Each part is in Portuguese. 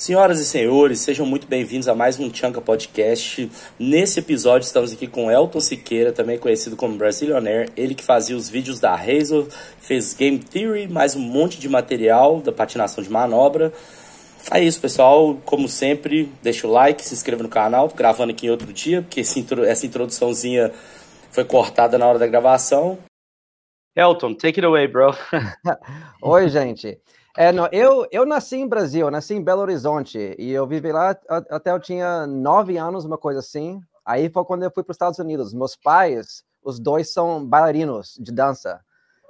Senhoras e senhores, sejam muito bem-vindos a mais um Chanca Podcast. Nesse episódio estamos aqui com Elton Siqueira, também conhecido como Brasilionaire, ele que fazia os vídeos da Hazel, fez Game Theory, mais um monte de material da patinação de manobra. É isso, pessoal. Como sempre, deixa o like, se inscreva no canal, Tô gravando aqui em outro dia, porque essa introduçãozinha foi cortada na hora da gravação. Elton, take it away, bro. Oi, gente. É, não, eu, eu nasci em Brasil, nasci em Belo Horizonte, e eu vivi lá até eu tinha nove anos, uma coisa assim. Aí foi quando eu fui para os Estados Unidos. Meus pais, os dois são bailarinos de dança,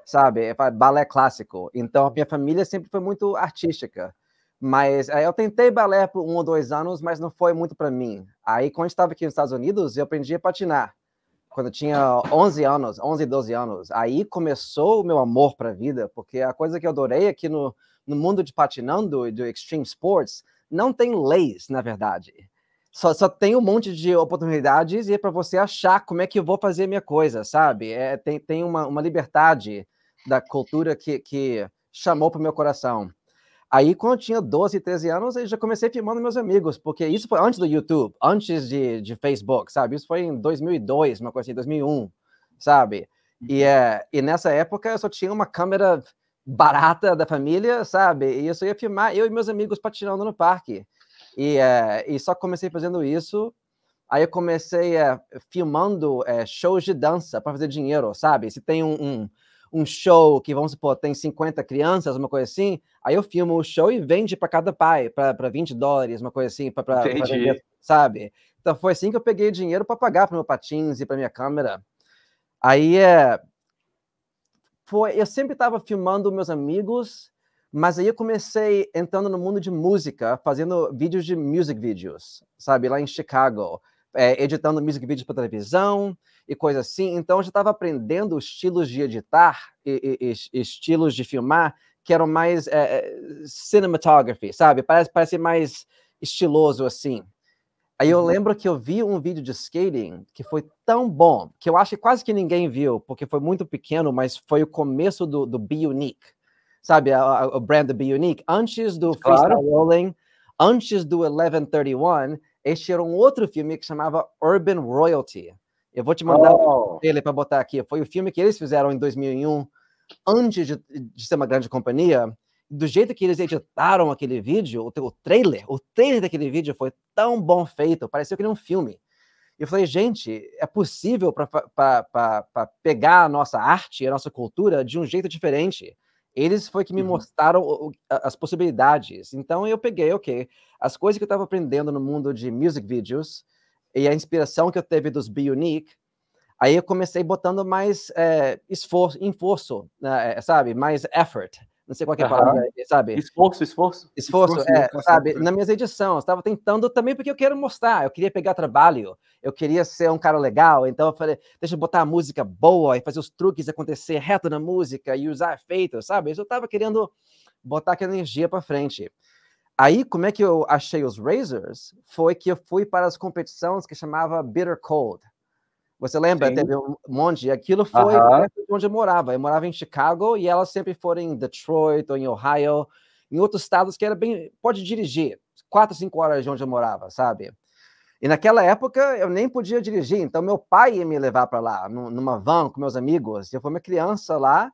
sabe? É balé clássico. Então, minha família sempre foi muito artística. Mas aí é, eu tentei balé por um ou dois anos, mas não foi muito para mim. Aí, quando estava aqui nos Estados Unidos, eu aprendi a patinar. Quando eu tinha 11 anos, 11, 12 anos. Aí começou o meu amor para a vida, porque a coisa que eu adorei aqui no, no mundo de patinando e do extreme sports, não tem leis, na verdade. Só, só tem um monte de oportunidades e é para você achar como é que eu vou fazer minha coisa, sabe? É, tem tem uma, uma liberdade da cultura que, que chamou para o meu coração. Aí, quando eu tinha 12, 13 anos, eu já comecei filmando meus amigos, porque isso foi antes do YouTube, antes de, de Facebook, sabe? Isso foi em 2002, uma coisa assim, 2001, sabe? E, é, e nessa época eu só tinha uma câmera barata da família, sabe? E eu só ia filmar eu e meus amigos patinando no parque. E, é, e só comecei fazendo isso. Aí eu comecei é, filmando é, shows de dança para fazer dinheiro, sabe? Se tem um, um, um, show que, vamos supor, tem 50 crianças, uma coisa assim, aí eu filmo o show e vende para cada pai, para 20 dólares, uma coisa assim, para vender, sabe? Então foi assim que eu peguei dinheiro para pagar para meu patins e para minha câmera. Aí é, foi, eu sempre estava filmando meus amigos, mas aí eu comecei entrando no mundo de música, fazendo vídeos de music videos, sabe, lá em Chicago, é, editando music videos para televisão e coisas assim. Então eu já estava aprendendo estilos de editar e, e, e, estilos de filmar que eram mais é, é, cinematography, sabe? Parece, parece mais estiloso assim. Aí eu uhum. lembro que eu vi um vídeo de skating que foi tão bom, que eu acho que quase que ninguém viu, porque foi muito pequeno, mas foi o começo do, do Be Unique, sabe? O brand do Be Unique. Antes do claro. Freestyle Rolling, antes do 1131, eles era um outro filme que chamava Urban Royalty. Eu vou te mandar oh. ele para botar aqui. Foi o filme que eles fizeram em 2001, antes de, de ser uma grande companhia do jeito que eles editaram aquele vídeo, o trailer, o trailer daquele vídeo foi tão bom feito, pareceu que era um filme. Eu falei, gente, é possível para pegar a nossa arte, a nossa cultura de um jeito diferente. Eles foi que me uhum. mostraram o, as possibilidades. Então eu peguei, ok, as coisas que eu estava aprendendo no mundo de music videos e a inspiração que eu teve dos Be Unique, aí eu comecei botando mais é, eh, esforço, enforço, né, eh, sabe? Mais effort não sei qual é a palavra, sabe? Esforço, esforço. Esforço, esforço é, né, sabe? Na minhas edições, eu estava tentando também porque eu quero mostrar, eu queria pegar trabalho, eu queria ser um cara legal, então eu falei, deixa eu botar a música boa e fazer os truques acontecer reto na música e usar efeitos, sabe? Eu estava querendo botar aquela energia para frente. Aí, como é que eu achei os Razors? Foi que eu fui para as competições que chamava Bitter Cold, você lembra? Sim. Teve um monte. Aquilo foi uh -huh. onde eu morava. Eu morava em Chicago e elas sempre foram em Detroit ou em Ohio, em outros estados que era bem. Pode dirigir, quatro, cinco horas de onde eu morava, sabe? E naquela época eu nem podia dirigir, então meu pai ia me levar para lá, numa van com meus amigos. Eu fui uma criança lá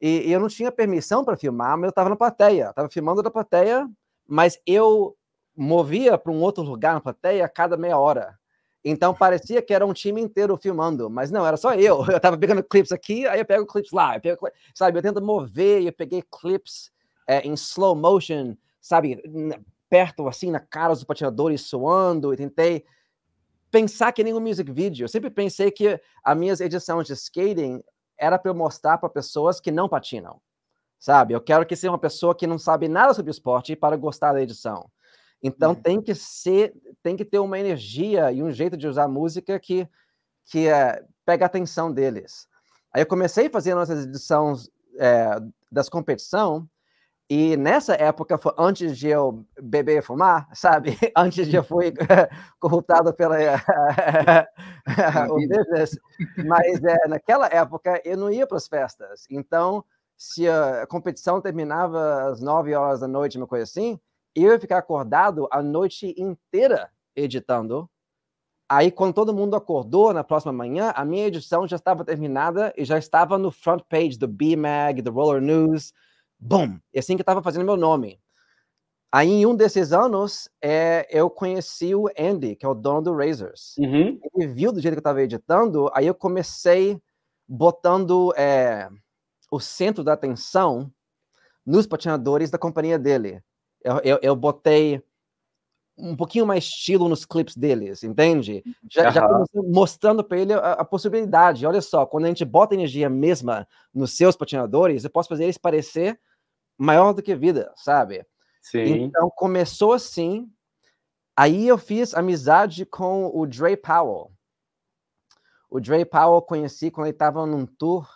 e, e eu não tinha permissão para filmar, mas eu estava na plateia, estava filmando da plateia, mas eu movia para um outro lugar na plateia a cada meia hora. Então parecia que era um time inteiro filmando, mas não, era só eu. Eu tava pegando clips aqui, aí eu pego clips lá, eu pego, sabe? Eu tento mover, eu peguei clips é, em slow motion, sabe? Perto, assim, na cara dos patinadores suando, e tentei pensar que nem um music video. Eu sempre pensei que as minhas edições de skating era para eu mostrar para pessoas que não patinam, sabe? Eu quero que seja uma pessoa que não sabe nada sobre o esporte para gostar da edição. Então é. tem que ser, tem que ter uma energia e um jeito de usar música que, que é, pega a atenção deles. Aí eu comecei a fazer nossas edições é, das competição e nessa época foi antes de eu beber e fumar, sabe? Antes de eu fui corruptado pela o business. Mas é, naquela época eu não ia para as festas. Então, se a competição terminava às 9 horas da noite, uma coisa assim, eu ia ficar acordado a noite inteira editando. Aí, quando todo mundo acordou na próxima manhã, a minha edição já estava terminada e já estava no front page do BMAG, do Roller News. boom. e assim que estava fazendo meu nome. Aí, em um desses anos, é, eu conheci o Andy, que é o dono do Razors. Uhum. Ele viu do jeito que eu estava editando, aí eu comecei botando é, o centro da atenção nos patinadores da companhia dele eu, eu, eu botei um pouquinho mais estilo nos clips deles, entende? Já, uhum. já mostrando para ele a, a, possibilidade. Olha só, quando a gente bota energia mesma nos seus patinadores, eu posso fazer eles parecer maior do que vida, sabe? Sim. Então começou assim. Aí eu fiz amizade com o Dre Powell. O Dre Powell conheci quando ele estava num tour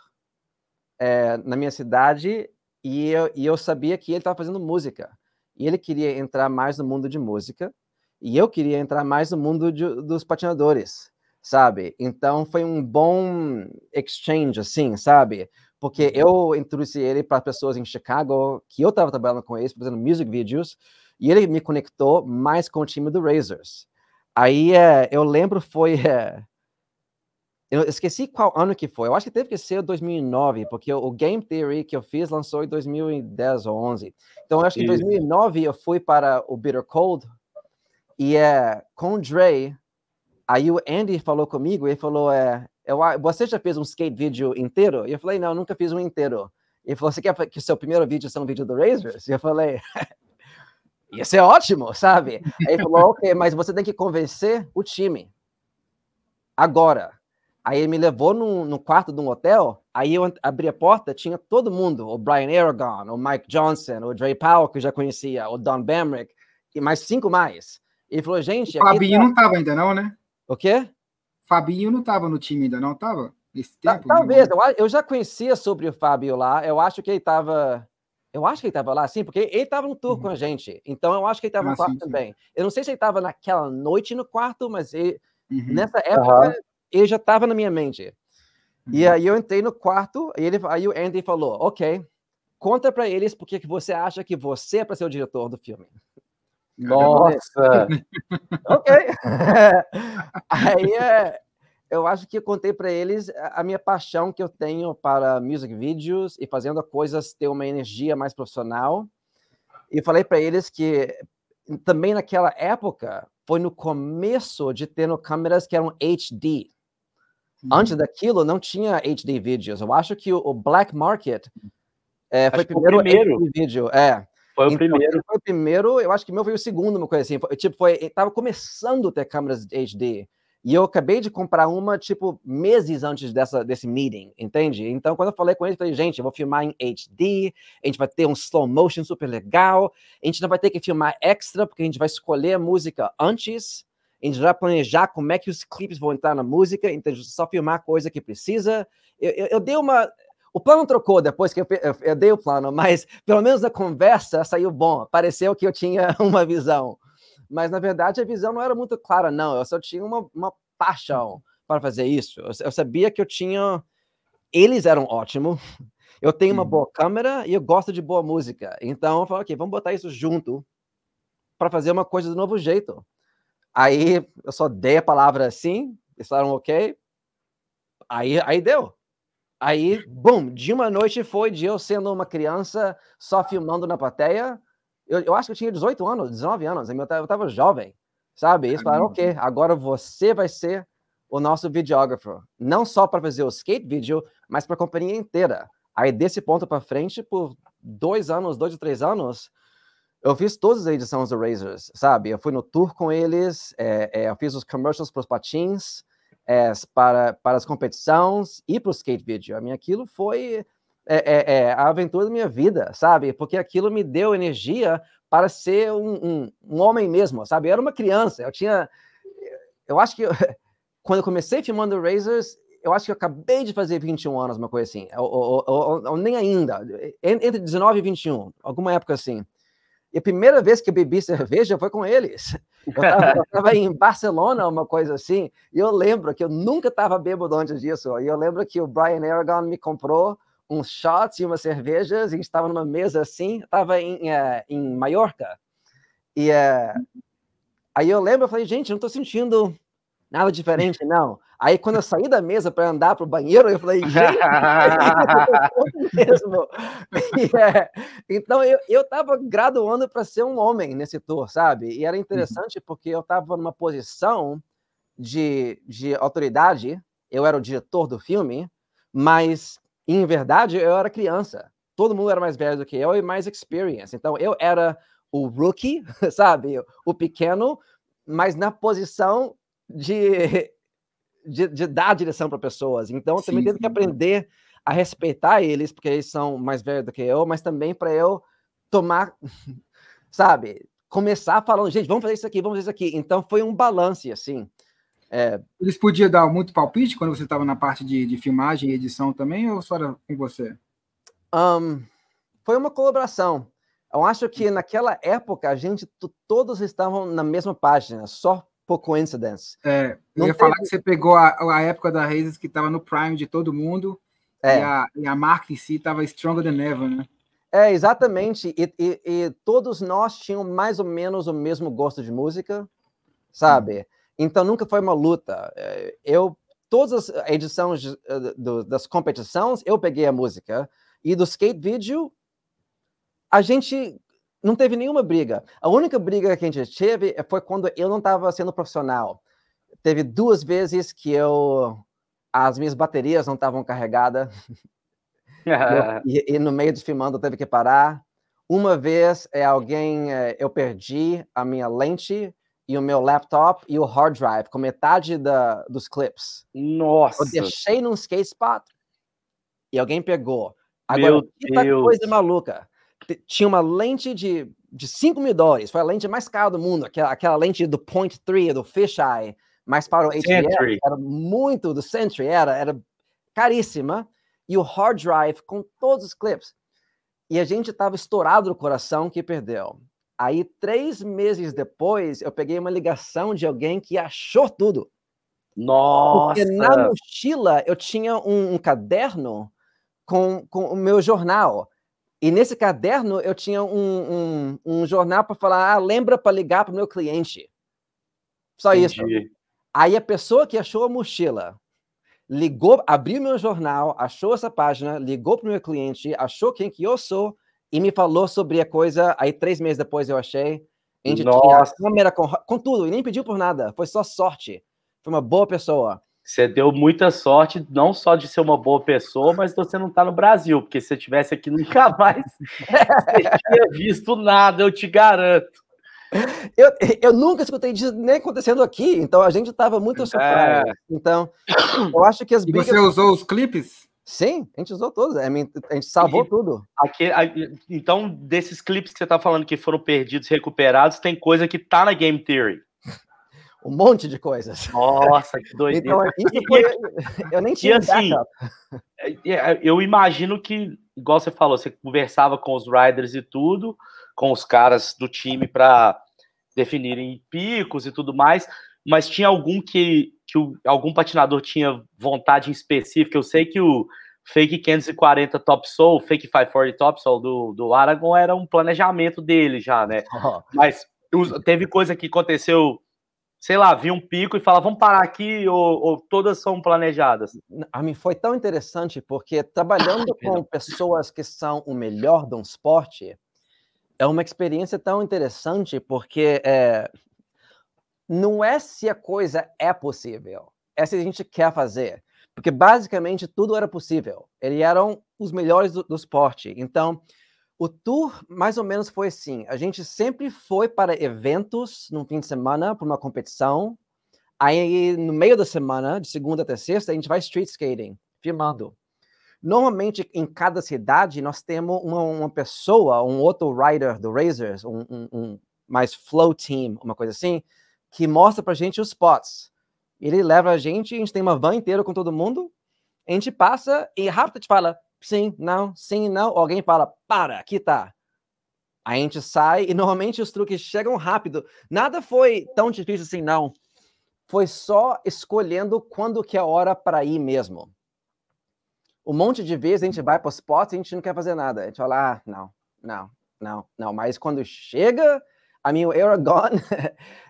é, na minha cidade e eu, e eu sabia que ele estava fazendo música e ele queria entrar mais no mundo de música, e eu queria entrar mais no mundo de, dos patinadores, sabe? Então foi um bom exchange, assim, sabe? Porque uhum. eu introduzi ele para pessoas em Chicago, que eu estava trabalhando com eles, fazendo music videos, e ele me conectou mais com o time do Razors. Aí é, eu lembro foi é, eu esqueci qual ano que foi. Eu acho que teve que ser 2009, porque o Game Theory que eu fiz lançou em 2010 ou 11. Então, eu acho que em 2009 eu fui para o Bitter Cold e é, com o Dre, aí o Andy falou comigo e falou, é, eu, você já fez um skate vídeo inteiro? E eu falei, não, nunca fiz um inteiro. E falou, você quer que o seu primeiro vídeo seja um vídeo do Razors? E eu falei, ia ser ótimo, sabe? Aí ele falou, ok, mas você tem que convencer o time agora. Aí ele me levou no, no quarto de um hotel, aí eu abri a porta, tinha todo mundo, o Brian Aragon, o Mike Johnson, o Dre Powell, que eu já conhecia, o Don Bamrick, e mais cinco mais. Ele falou, gente... O tá- Fabinho tá... não estava ainda não, né? O quê? Fabinho não estava no time ainda não, tava? Esse tempo? Talvez, né? eu, eu já conhecia sobre o Fábio lá, eu acho que ele tava... Eu acho que ele estava lá, sim, porque ele estava no tour uhum. com a gente. Então eu acho que ele estava ah, no quarto sim, também. Sim. Eu não sei se ele estava naquela noite no quarto, mas ele, uhum. nessa época uhum ele já estava na minha mente. E uhum. aí eu entrei no quarto, e ele, aí o Andy falou, ok, conta para eles porque que você acha que você é para ser o diretor do filme. Nossa! ok! aí é, eu acho que eu contei para eles a minha paixão que eu tenho para music videos e fazendo coisas ter uma energia mais profissional. E falei para eles que também naquela época foi no começo de tendo câmeras que eram HD, Uhum. Antes daquilo, não tinha HD vídeos. Eu acho que o Black Market é, foi, primeiro, foi o primeiro HD É. Foi o então, primeiro. Foi o primeiro, eu acho que meu foi o segundo, uma coisa assim. Foi, tipo, foi, tava começando a ter câmeras HD. E eu acabei de comprar uma, tipo, meses antes dessa, desse meeting, entende? Então, quando eu falei com ele, eu falei, gente, eu vou filmar em HD, a gente vai ter um slow motion super legal, a gente não vai ter que filmar extra, porque a gente vai escolher a música antes a gente já planejar como é que os clipes vão entrar na música, então só filmar a coisa que precisa. Eu, eu, eu, dei uma. O plano trocou depois que eu, eu, dei o plano, mas pelo menos a conversa saiu bom. Pareceu que eu tinha uma visão. Mas na verdade a visão não era muito clara, não. Eu só tinha uma, uma paixão para fazer isso. Eu, sabia que eu tinha. Eles eram ótimos. Eu tenho uma boa câmera e eu gosto de boa música. Então eu falei, ok, vamos botar isso junto para fazer uma coisa do novo jeito. Aí eu só dei a palavra assim, eles falaram ok. Aí, aí deu. Aí, bum, de uma noite foi de eu sendo uma criança só filmando na plateia. Eu, eu acho que eu tinha 18 anos, 19 anos, eu tava, eu tava jovem, sabe? Eles falaram, ok, agora você vai ser o nosso videógrafo. Não só para fazer o skate vídeo, mas para a companhia inteira. Aí, desse ponto para frente, por dois anos, dois ou três anos, eu fiz todas as edições do Razors, sabe? Eu fui no tour com eles, é, é, eu fiz os commercials para os patins, é, para, para as competições e para o skate video. A minha, aquilo foi é, é, é, a aventura da minha vida, sabe? Porque aquilo me deu energia para ser um, um, um homem mesmo, sabe? Eu era uma criança, eu tinha... Eu acho que eu, quando eu comecei filmando Razors, eu acho que eu acabei de fazer 21 anos, uma coisa assim, ou, ou, ou, ou nem ainda, entre 19 e 21, alguma época assim. E a primeira vez que eu bebi cerveja foi com eles. Eu estava em Barcelona, uma coisa assim, e eu lembro que eu nunca estava bêbado antes disso. E eu lembro que o Brian Aragon me comprou uns shots e umas cervejas, e a gente estava numa mesa assim, estava em, uh, em Maiorca. E uh, aí eu lembro, eu falei, gente, não estou sentindo nada diferente, não. Aí quando eu saí da mesa para andar para o banheiro, eu falei, gente, é mesmo. É, então eu, eu tava graduando para ser um homem nesse tour, sabe? E era interessante porque eu estava numa posição de, de autoridade, eu era o diretor do filme, mas em verdade eu era criança. Todo mundo era mais velho do que eu e mais experience. Então eu era o rookie, sabe? O pequeno, mas na posição de de, de dar direção para pessoas. Então, eu sim, também tenho sim. que aprender a respeitar eles, porque eles são mais velhos do que eu, mas também para eu tomar, sabe, começar falando, gente, vamos fazer isso aqui, vamos fazer isso aqui. Então, foi um balance, assim. É... Eles podiam dar muito palpite quando você estava na parte de, de filmagem e edição também, ou só era com você? Um, foi uma colaboração. Eu acho que hum. naquela época a gente todos estavam na mesma página, só por coincidência. É, eu ia teve... falar que você pegou a, a época da Razes que estava no prime de todo mundo é. e, a, e a marca em si estava stronger than ever, né? É, exatamente. E, e, e, todos nós tínhamos mais ou menos o mesmo gosto de música, sabe? Então nunca foi uma luta. É, eu, todas as edições eh, do, das competições, eu peguei a música. E do skate video, a gente não teve nenhuma briga. A única briga que a gente teve foi quando eu não estava sendo profissional. Teve duas vezes que eu as minhas baterias não estavam carregadas e, e, no meio de filmando eu teve que parar. Uma vez é alguém eh, eu perdi a minha lente e o meu laptop e o hard drive com metade da, dos clips. Nossa! Eu deixei num skate spot e alguém pegou. Agora, meu que tá Deus. coisa maluca! tinha uma lente de, de 5 mil dólares, foi a lente mais cara do mundo, aquela, aquela lente do point 3, do fisheye, mas para o HDR era muito do Century, era, era caríssima, e o hard drive com todos os clips. E a gente estava estourado do coração que perdeu. Aí, três meses depois, eu peguei uma ligação de alguém que achou tudo. Nossa! Porque na mochila eu tinha um, um caderno com, com o meu jornal. E nesse caderno eu tinha um, um, um jornal para falar, ah, lembra para ligar para o meu cliente. Só Entendi. isso. Aí a pessoa que achou a mochila ligou, abriu meu jornal, achou essa página, ligou para o meu cliente, achou quem que eu sou e me falou sobre a coisa. Aí três meses depois eu achei. A gente Nossa. tinha a câmera com, com tudo e nem pediu por nada. Foi só sorte. Foi uma boa pessoa. Você deu muita sorte, não só de ser uma boa pessoa, mas você não tá no Brasil, porque se você tivesse aqui nunca mais você tinha visto nada, eu te garanto. Eu, eu nunca escutei disso nem acontecendo aqui, então a gente tava muito é. surpreso. É. Então, eu acho que as brigas... E você usou os clipes? Sim, a gente usou todos, é, a gente salvou e, tudo. Aqui, então, desses clipes que você tá falando que foram perdidos, recuperados, tem coisa que tá na Game Theory um monte de coisas. Nossa, que então, doideira. Então, isso foi, é eu nem tinha. E assim, é, é, eu imagino que, igual você falou, você conversava com os riders e tudo, com os caras do time para definirem picos e tudo mais, mas tinha algum que, que o, algum patinador tinha vontade específica. Eu sei que o Fake 540 Top Soul, Fake 540 Top Soul do, do Aragon era um planejamento dele já, né? Mas teve coisa que aconteceu sei lá, vi um pico e falava, vamos parar aqui, ou, ou todas são planejadas? A mim foi tão interessante, porque trabalhando ah, com pessoas que são o melhor de um esporte, é uma experiência tão interessante, porque é, não é se a coisa é possível, é se a gente quer fazer. Porque basicamente tudo era possível. Eles eram os melhores do, do esporte. Então, o tour, mais ou menos, foi assim: a gente sempre foi para eventos no fim de semana, para uma competição. Aí, no meio da semana, de segunda até sexta, a gente vai street skating, filmando. Normalmente, em cada cidade, nós temos uma, uma pessoa, um outro rider do Razors, um, um, um mais flow team, uma coisa assim, que mostra para a gente os spots. Ele leva a gente, a gente tem uma van inteira com todo mundo, a gente passa e rápido te fala: sim, não, sim, não. Alguém fala, para, aqui tá. A gente sai e normalmente os truques chegam rápido. Nada foi tão difícil assim, não. Foi só escolhendo quando que é hora para ir mesmo. Um monte de vezes a gente vai para os e a gente não quer fazer nada. A gente fala, ah, não, não, não, não. Mas quando chega, a minha Aragon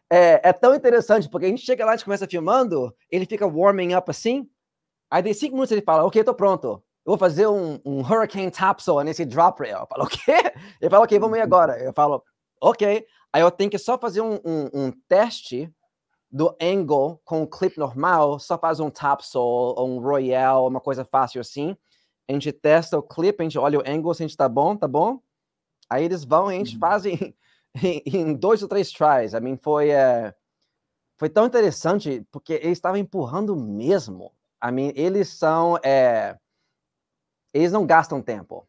é, é tão interessante, porque a gente chega lá, a gente começa filmando, ele fica warming up assim, aí de cinco minutos ele fala, ok, tô pronto eu vou fazer um, um Hurricane Topsail nesse drop rail. Eu falo, o quê? Ele fala, ok, vamos ir agora. Eu falo, ok. Aí eu tenho que só fazer um, um, um teste do angle com o clip normal, só faz um topsail, um royal, uma coisa fácil assim. A gente testa o clip, a gente olha o angle, se a gente tá bom, tá bom. Aí eles vão e a gente uhum. faz em, em, em, dois ou três tries. A I mim mean, foi, é, foi tão interessante, porque eles estavam empurrando mesmo. A I mim mean, eles são... É, eles não gastam tempo,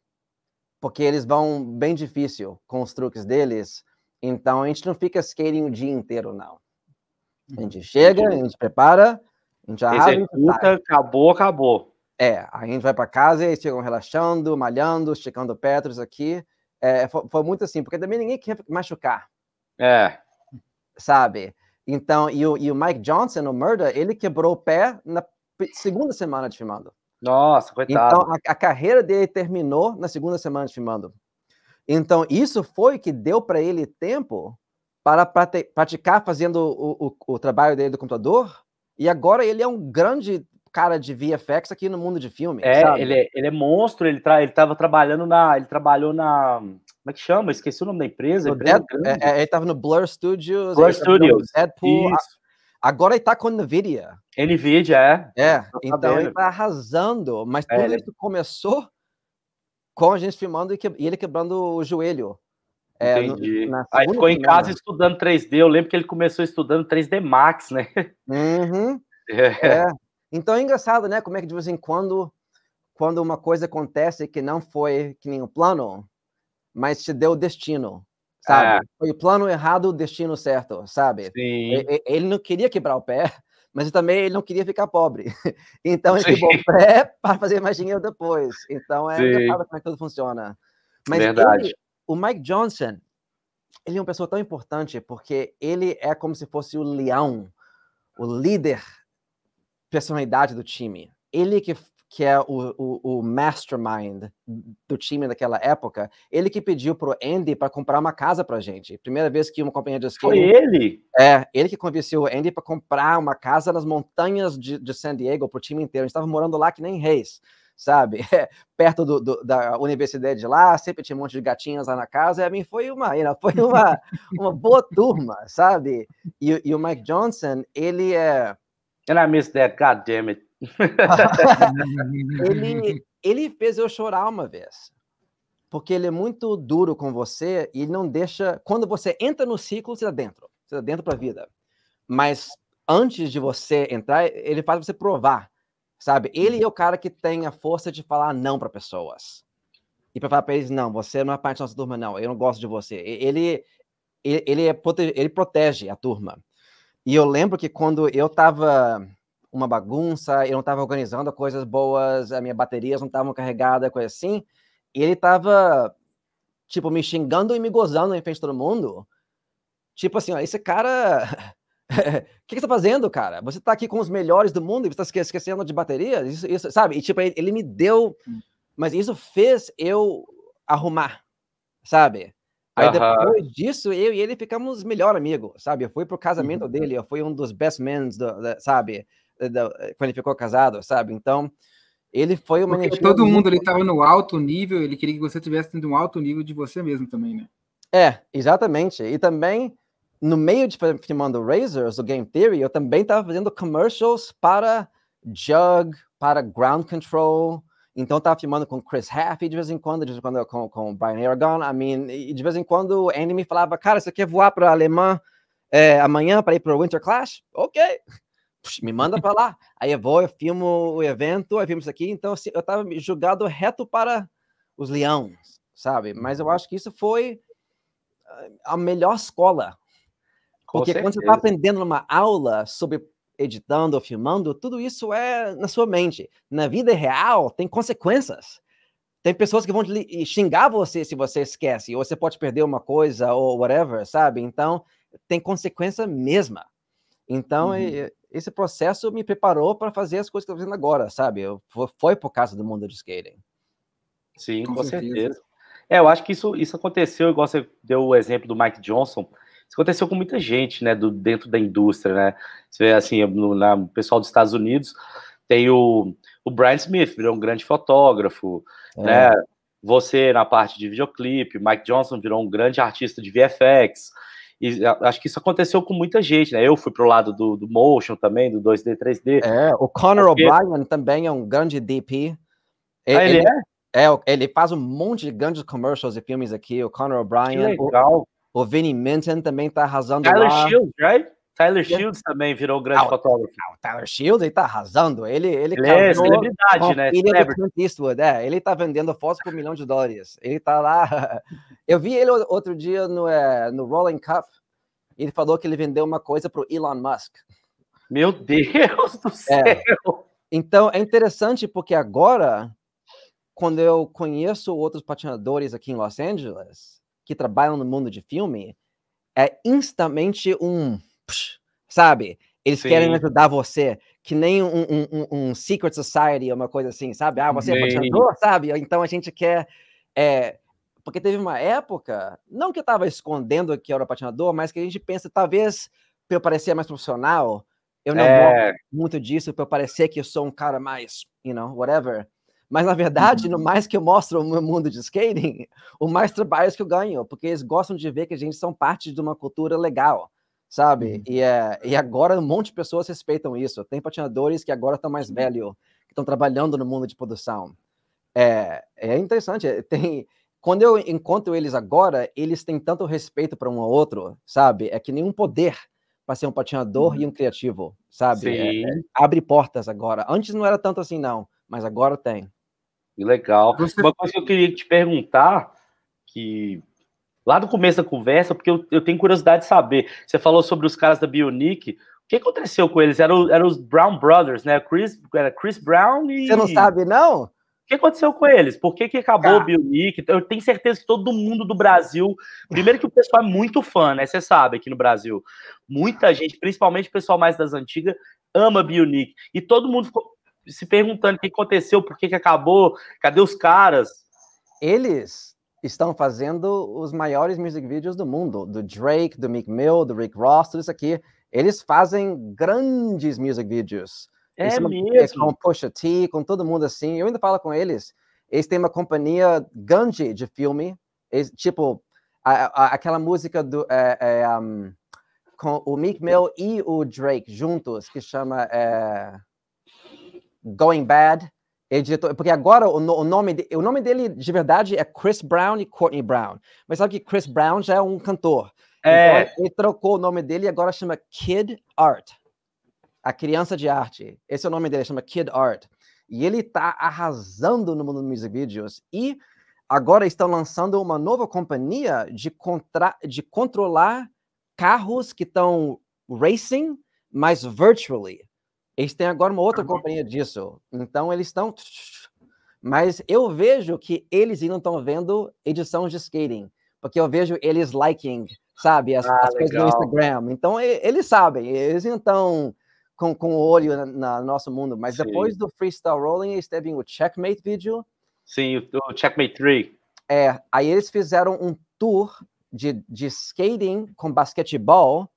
porque eles vão bem difícil com os truques deles. Então a gente não fica skating o dia inteiro, não. A gente uhum. chega, a gente prepara, a gente já Executa, abre, acabou, acabou. É, a gente vai para casa e eles ficam relaxando, malhando, esticando petros aqui. É, é foi, foi, muito assim, porque também ninguém quer machucar. É. Sabe? Então, e o, e o Mike Johnson, no Murder, ele quebrou o pé na segunda semana de filmando. Nossa, coitado. Então, a, a carreira dele terminou na segunda semana de filmando. Então, isso foi que deu para ele tempo para praticar fazendo o, o, o, trabalho dele do computador. E agora ele é um grande cara de VFX aqui no mundo de filme. É, sabe? Ele, é ele é monstro. Ele, tra, ele tava trabalhando na. Ele trabalhou na. Como é que chama? Esqueci o nome da empresa. empresa Dead, é, é, ele estava no Blur Studios. Blur Studios. Deadpool. Isso. Agora ele tá com a NVIDIA. NVIDIA, é. É, tá então ele tá arrasando, mas é, tudo é, isso começou com a gente filmando e, que, e ele quebrando o joelho. É, Entendi. No, Aí ficou em casa semana. estudando 3D. Eu lembro que ele começou estudando 3D Max, né? Uhum. É. é. Então é engraçado, né? Como é que de vez em quando, quando uma coisa acontece que não foi que nem o plano, mas te deu o destino sabe? É. Foi o plano errado, o destino certo, sabe? Sim. Ele não queria quebrar o pé, mas também ele não queria ficar pobre. Então ele quebrou o pé para fazer mais dinheiro depois. Então é engraçado como é que tudo funciona. Mas Verdade. Ele, o Mike Johnson, ele é uma pessoa tão importante porque ele é como se fosse o leão, o líder, personalidade do time. Ele que que é o, o, o, mastermind do time daquela época, ele que pediu pro Andy para comprar uma casa pra gente. Primeira vez que uma companhia de skate. Foi ele? É, ele que convenceu o Andy para comprar uma casa nas montanhas de, de San Diego pro time inteiro. A gente estava morando lá que nem reis, sabe? É, perto do, do, da universidade de lá, sempre tinha um monte de gatinhas lá na casa. E a mim foi uma, foi uma, uma boa turma, sabe? E, e o Mike Johnson, ele é. And I miss that, god damn it. ele, ele fez eu chorar uma vez, porque ele é muito duro com você e ele não deixa. Quando você entra no ciclo, você está dentro, você está dentro para a vida. Mas antes de você entrar, ele faz você provar, sabe? Ele é o cara que tem a força de falar não para pessoas e para falar para eles: não, você não é parte da nossa turma, não, eu não gosto de você. Ele, ele, ele, é, ele protege a turma. E eu lembro que quando eu estava uma bagunça, eu não estava organizando coisas boas, as minhas baterias não estavam carregadas, coisa assim. E ele estava, tipo, me xingando e me gozando em frente de todo mundo. Tipo assim, ó, esse cara. O que, que você tá fazendo, cara? Você tá aqui com os melhores do mundo e você tá esquecendo de bateria? Isso, isso sabe? E tipo, ele, ele me deu. Hum. Mas isso fez eu arrumar, sabe? Aí depois disso, eu e ele ficamos melhor amigos, sabe? Eu fui pro casamento uhum. dele, eu fui um dos best men, do, sabe? Eh, eh, quando ele ficou casado, sabe? Então, ele foi uma Porque todo mundo ele estava no alto nível, ele queria que você tivesse tendo um alto nível de você mesmo também, né? É, exatamente. E também no meio de filmando Razors, o Game Theory, eu também estava fazendo commercials para Jug, para Ground Control. Então estava filmando com Chris e de vez em quando, de vez em quando com, com Brian Aragon. I mean, e de vez em quando o Andy me falava, cara, você quer é voar para a Alemanha eh, é, amanhã para ir para o Winter Clash? Ok me manda para lá. Aí eu vou, eu filmo o evento, aí filmo isso aqui. Então, assim, eu estava julgado reto para os leões, sabe? Mas eu uhum. acho que isso foi ah, a melhor escola. Porque quando você está aprendendo uma aula sobre editando ou filmando, tudo isso é na sua mente. Na vida real, tem consequências. Tem pessoas que vão xingar você se você esquece, ou você pode perder uma coisa, ou whatever, sabe? Então, tem consequência mesma. Então, uhum esse processo me preparou para fazer as coisas que eu estou fazendo agora, sabe? Eu, foi por causa do mundo do skating. Sim, com, com certeza. certeza. É, eu acho que isso, isso aconteceu, igual você deu o exemplo do Mike Johnson, isso aconteceu com muita gente, né, do, dentro da indústria, né? Você vê, assim, no, na, o pessoal dos Estados Unidos tem o, o Brian Smith, virou um grande fotógrafo, né? é. né? Você na parte de videoclipe, Mike Johnson virou um grande artista de VFX, e acho que isso aconteceu com muita gente, né? Eu fui pro lado do, do motion também, do 2D, 3D. É, o Conor porque... O'Brien também é um grande DP. Ele, ah, ele, ele, é? É, ele faz um monte de grandes commercials e filmes aqui, o Conor O'Brien. legal. O, o Vinnie Minton também tá arrasando Tyler lá. Shields, right? Tyler Shields também virou grande ah, fotógrafo. Ah, o Tyler Shields, ele tá arrasando. Ele, ele, ele é celebridade, né? Ele é Clint Eastwood, é. Ele tá vendendo fotos por um milhão de dólares. Ele tá lá. Eu vi ele outro dia no, é, no Rolling Cup. Ele falou que ele vendeu uma coisa pro Elon Musk. Meu Deus do é. céu! É. Então, é interessante porque agora, quando eu conheço outros patinadores aqui em Los Angeles, que trabalham no mundo de filme, é instantamente um psh, sabe? Eles Sim. querem ajudar você, que nem um, um, um, Secret Society, uma coisa assim, sabe? Ah, você é patinador, sabe? Então a gente quer. É... Porque teve uma época, não que eu estava escondendo que eu era patinador, mas que a gente pensa, talvez, para eu parecer mais profissional, eu não é... muito disso, para eu parecer que eu sou um cara mais, you know, whatever. Mas, na verdade, uhum. no mais que eu mostro meu mundo de skating, o mais trabalhos é que eu ganho, porque eles gostam de ver que a gente são parte de uma cultura legal sabe? Uhum. E, é, e agora um monte de pessoas respeitam isso. Tem patinadores que agora estão mais velhos, que estão trabalhando no mundo de produção. É, é interessante. Eh, tem, quando eu encontro eles agora, eles têm tanto respeito para um ao outro, sabe? É que nenhum poder para ser um patinador uhum. e um criativo, sabe? É, é, abre portas agora. Antes não era tanto assim, não, mas agora tem. Legal. Você... Uma coisa que eu queria te perguntar, que lá do começo da conversa, porque eu, eu tenho curiosidade de saber. Você falou sobre os caras da Bionic. O que aconteceu com eles? Eram, os Brown Brothers, né? Chris, era Chris Brown e. Você não sabe, não? O que aconteceu com eles? Por que, que acabou ah. o Bionic? Eu tenho certeza que todo mundo do Brasil. Primeiro que o pessoal é muito fã, né? Você sabe aqui no Brasil. Muita gente, principalmente o pessoal mais das antigas, ama Bionic. E todo mundo ficou se perguntando o que aconteceu, por que, que acabou, cadê os caras? Eles estão fazendo os maiores music videos do mundo, do Drake, do Mick Mill, do Rick Ross, tudo isso aqui. Eles fazem grandes music videos. É isso mesmo. Com Pusha T, com todo mundo assim. Eu ainda falo com eles. Eles têm uma companhia grande de filme, eles, tipo a, a, aquela música do é, é, um, com o Mick Mill e o Drake juntos que chama é, Going Bad. Ele é diretor, porque agora o, o, nome, o nome dele de verdade é Chris Brown e Courtney Brown. Mas sabe que Chris Brown já é um cantor. É. Então ele trocou o nome dele e agora chama Kid Art. A criança de arte. Esse é o nome dele, chama Kid Art. E ele está arrasando no mundo dos music videos. E agora estão lançando uma nova companhia de, contra... de controlar carros que estão racing, mas virtually. Eles têm agora uma outra companhia disso. Então eles estão. Mas eu vejo que eles ainda estão vendo edições de skating. Porque eu vejo eles liking, sabe? As, ah, as coisas no Instagram. Então eles sabem, eles ainda estão com, com o olho na, no nosso mundo. Mas Sim. depois do freestyle rolling, eles teve o checkmate vídeo. Sim, o, o checkmate 3. É, aí eles fizeram um tour de, de skating com basquetebol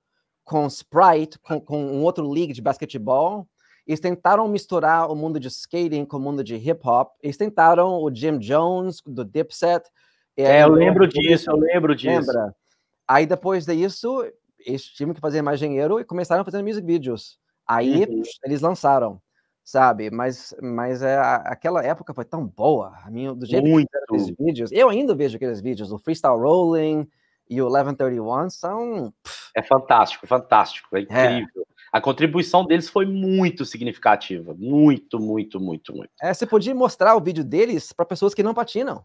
com Sprite, com, com um outro league de basquetebol. Eles tentaram misturar o mundo de skating com o mundo de hip hop. Eles tentaram o Jim Jones, do Dipset. É, é eu é, lembro é disso, eu lembro disso. Lembra? Aí depois disso, eles tinham que fazer mais dinheiro e começaram fazendo music videos. Aí uhum. eles lançaram, sabe? Mas, mas é, aquela época foi tão boa. A minha, do jeito Muito. que aqueles vídeos. Eu ainda vejo aqueles vídeos, o Freestyle Rolling e o 1131 são. É fantástico, fantástico, é, é. incrível. É. A contribuição deles foi muito significativa, muito, muito, muito, muito. É, você podia mostrar o vídeo deles para pessoas que não patinam,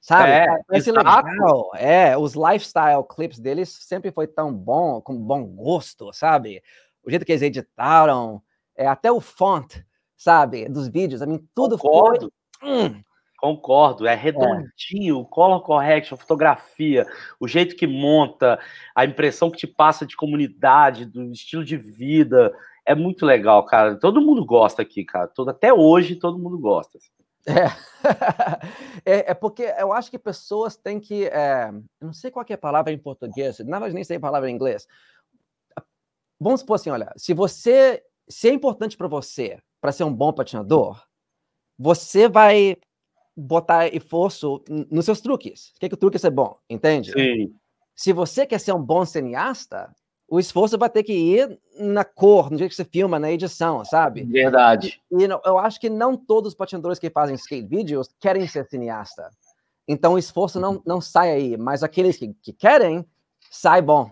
sabe? É, Esse legal. é, os lifestyle clips deles sempre foi tão bom, com bom gosto, sabe? O jeito que eles editaram, é, até o font, sabe? Dos vídeos, a mim tudo Concordo. foi. Hum, Concordo, é, é. redondinho, é. color correction, fotografia, o jeito que monta, a impressão que te passa de comunidade, do estilo de vida, é muito legal, cara. Todo mundo gosta aqui, cara. Todo, até hoje todo mundo gosta. Assim. É. é, é, porque eu acho que pessoas têm que, é, não sei qual é a palavra em português, na verdade nem sei a palavra em inglês. Vamos supor assim, olha, se você, se é importante para você, para ser um bom patinador, você vai botar esforço nos seus truques. O que, é que o truque é bom, entende? Sim. Se você quer ser um bom cineasta, o esforço vai ter que ir na cor, no jeito que você filma, na edição, sabe? Verdade. E, e eu acho que não todos os patinadores que fazem skate videos querem ser cineasta. Então o esforço não, não sai aí, mas aqueles que, que querem, sai bom,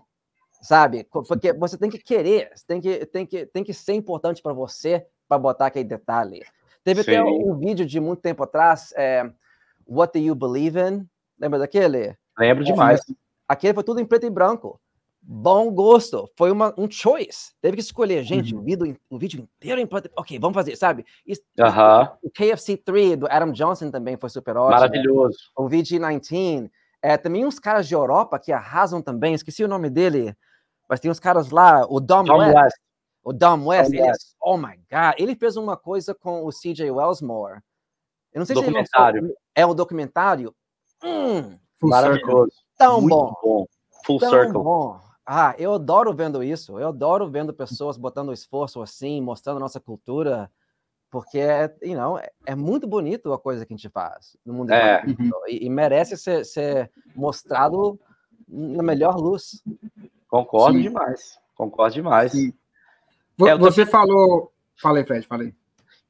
sabe? Porque você tem que querer, tem que, tem que, tem que ser importante para você para botar aquele detalhe. Teve Sim. até um vídeo de muito tempo atrás, é, What Do You Believe In? Lembra daquele? Lembro é, demais. Assim, aquele foi tudo em preto e branco. Bom gosto. Foi uma, um choice. Teve que escolher, gente, uhum. vídeo, o vídeo inteiro em preto Ok, vamos fazer, sabe? O KFC 3 do Adam Johnson também foi super ótimo. Maravilhoso. O VG19. É, também uns caras de Europa que arrasam também. Esqueci o nome dele. Mas tem uns caras lá, o Dom, Dom West. West. O Dom West, ele, é oh my God, ele fez uma coisa com o CJ Wellsmore. Eu não sei documentário. se ele é um documentário. Hum, maravilhoso. Tão Muito bom. bom. Full tão circle. Bom. Ah, eu adoro vendo isso. Eu adoro vendo pessoas botando esforço assim, mostrando a nossa cultura, porque é, you know, é, é muito bonito a coisa que a gente faz no mundo é. Uhum. e, e, merece ser, ser, mostrado na melhor luz. Concordo Sim. demais. Concordo demais. Sim. É, você falou. Falei, Fred, falei.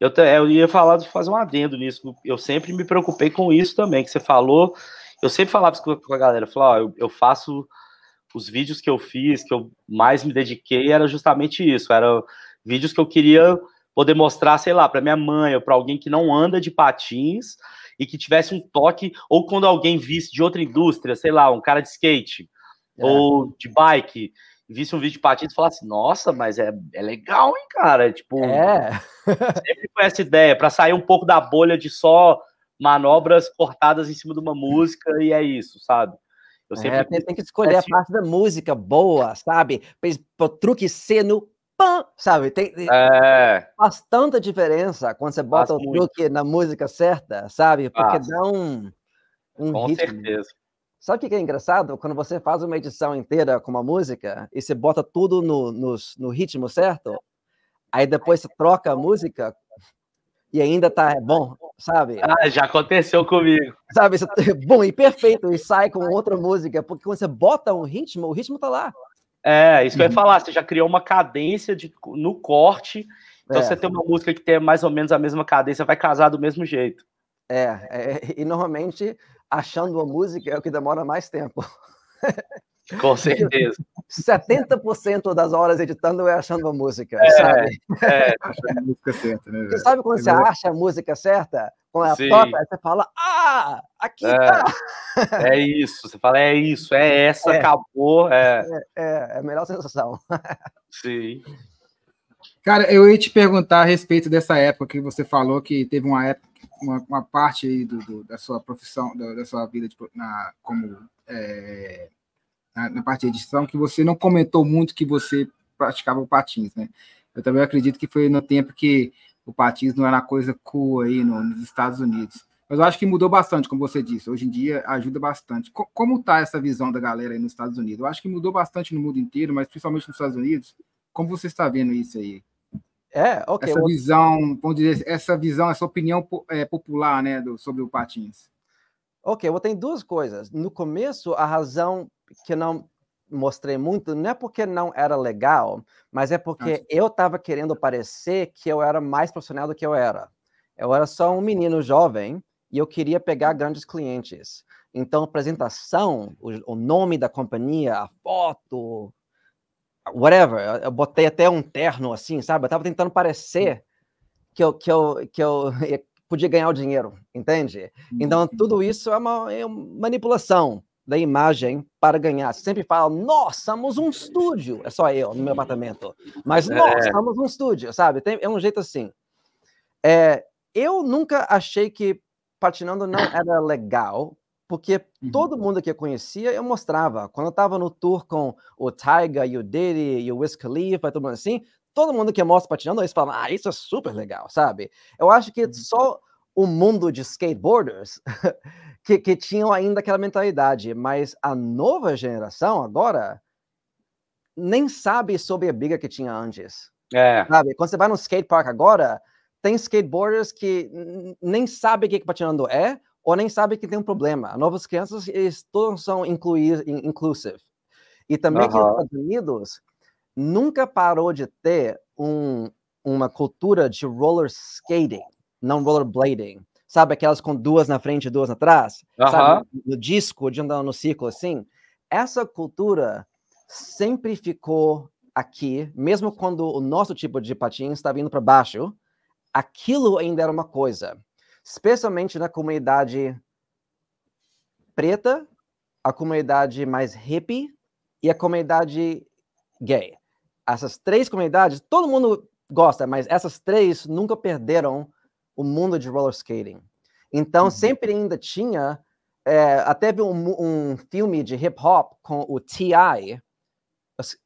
Eu, te... eu ia falar de fazer um adendo nisso. Eu sempre me preocupei com isso também, que você falou. Eu sempre falava isso com a galera, eu falava, ó, eu, eu faço os vídeos que eu fiz, que eu mais me dediquei, era justamente isso. Eram vídeos que eu queria poder mostrar, sei lá, para minha mãe ou para alguém que não anda de patins e que tivesse um toque, ou quando alguém visse de outra indústria, sei lá, um cara de skate é. ou de bike, visse um vídeo de patins e falasse, nossa, mas é, é legal, hein, cara? Tipo, é. sempre com essa ideia, para sair um pouco da bolha de só manobras cortadas em cima de uma música e é isso, sabe? Eu sempre... É, tem que escolher a parte da música boa, sabe? Pro truque ser no pam, sabe? Tem, é... Faz tanta diferença quando você bota faz o muito. truque na música certa, sabe? Porque faz. dá um, um Com ritmo. certeza. Sabe o que é engraçado? Quando você faz uma edição inteira com uma música e você bota tudo no, no, no ritmo certo, aí depois você troca a música e ainda tá bom, sabe? Ah, já aconteceu comigo. Sabe, você, é bom e perfeito, e sai com outra música, porque quando você bota um ritmo, o ritmo tá lá. É, isso que eu ia falar, você já criou uma cadência de, no corte, então é. você tem uma música que tem mais ou menos a mesma cadência, vai casar do mesmo jeito. É, é e normalmente achando uma música é o que demora mais tempo. Com tipo, certeza. 70% das horas editando é achando a música, é, sabe? É. a música certa, né? Você sabe quando é você acha a música certa? Quando ela Sim. toca, você fala, ah, aqui é. tá. É isso, você fala, é isso, é essa, é. acabou. É. É, é, é a melhor sensação. Sim. Cara, eu ia te perguntar a respeito dessa época que você falou que teve uma época uma, uma parte aí do, do, da sua profissão, da, da sua vida de, tipo, na, como é, na, na, parte de edição, que você não comentou muito que você praticava o patins, né? Eu também acredito que foi no tempo que o patins não era coisa cool aí no, nos Estados Unidos. Mas eu acho que mudou bastante, como você disse. Hoje em dia ajuda bastante. Co como está essa visão da galera aí nos Estados Unidos? Eu acho que mudou bastante no mundo inteiro, mas principalmente nos Estados Unidos. Como você está vendo isso aí? É, ok. Essa visão, vamos dizer, essa visão, essa opinião é, popular, né, do, sobre o patins. Ok, eu tem duas coisas. No começo, a razão que não mostrei muito não é porque não era legal, mas é porque Nossa. eu estava querendo parecer que eu era mais profissional do que eu era. Eu era só um menino jovem e eu queria pegar grandes clientes. Então, a apresentação, o, o nome da companhia, a foto, whatever, eu botei até um terno assim, sabe? Eu tava tentando parecer hum. que eu, que eu, que eu podia ganhar o dinheiro, entende? Então, tudo isso é uma, é uma manipulação da imagem para ganhar. Sempre falo, nós somos um estúdio. É só eu no meu apartamento. Mas é. nós somos um estúdio, sabe? Tem, é um jeito assim. É, eu nunca achei que patinando não era legal, porque uhum. todo mundo que eu conhecia, eu mostrava. Quando eu estava no tour com o Taiga e o Diddy e o Wiz Khalifa, todo mundo assim, todo mundo que eu mostro patinando, eles falam, ah, isso é super legal, sabe? Eu acho que uhum. só o mundo de skateboarders que, que tinham ainda aquela mentalidade, mas a nova geração agora nem sabe sobre a briga que tinha antes. É. Sabe? Quando você vai no skatepark agora, tem skateboarders que nem sabem o que, que patinando é, ou nem sabe que tem um problema. Novas crianças todos são incluir, inclusive. E também que os Estados Unidos nunca parou de ter um, uma cultura de roller skating, não rollerblading. Sabe aquelas com duas na frente e duas atrás? Uhum. Sabe, no disco, de andar no ciclo assim. Essa cultura sempre ficou aqui, mesmo quando o nosso tipo de patins estava indo para baixo, aquilo ainda era uma coisa especialmente na comunidade preta, a comunidade mais hippie e a comunidade gay. Essas três comunidades, todo mundo gosta, mas essas três nunca perderam o mundo de roller skating. Então, uhum. sempre ainda tinha. É, até vi um, um filme de hip hop com o T.I.,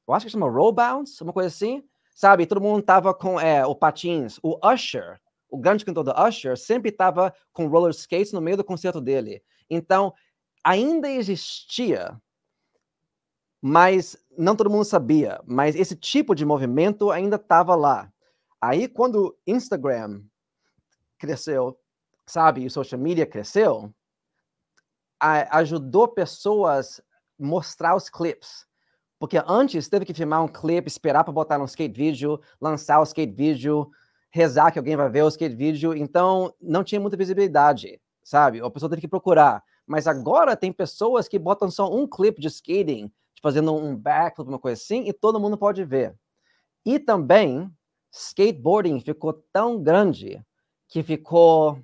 eu acho que chama Roll Bounce, uma coisa assim, sabe? Todo mundo tava com é, o patins. O Usher o grande cantor do Usher, sempre estava com roller skates no meio do concerto dele. Então, ainda existia, mas não todo mundo sabia. Mas esse tipo de movimento ainda estava lá. Aí, quando o Instagram cresceu, sabe, e o social media cresceu, a, ajudou pessoas mostrar os clipes. Porque antes teve que filmar um clipe, esperar para botar no skate vídeo, lançar o skate vídeo, rezar que alguém vai ver o skate vídeo, então não tinha muita visibilidade, sabe? A pessoa teve que procurar. Mas agora tem pessoas que botam só um clipe de skating, fazendo um backflip, uma coisa assim, e todo mundo pode ver. E também, skateboarding ficou tão grande que ficou.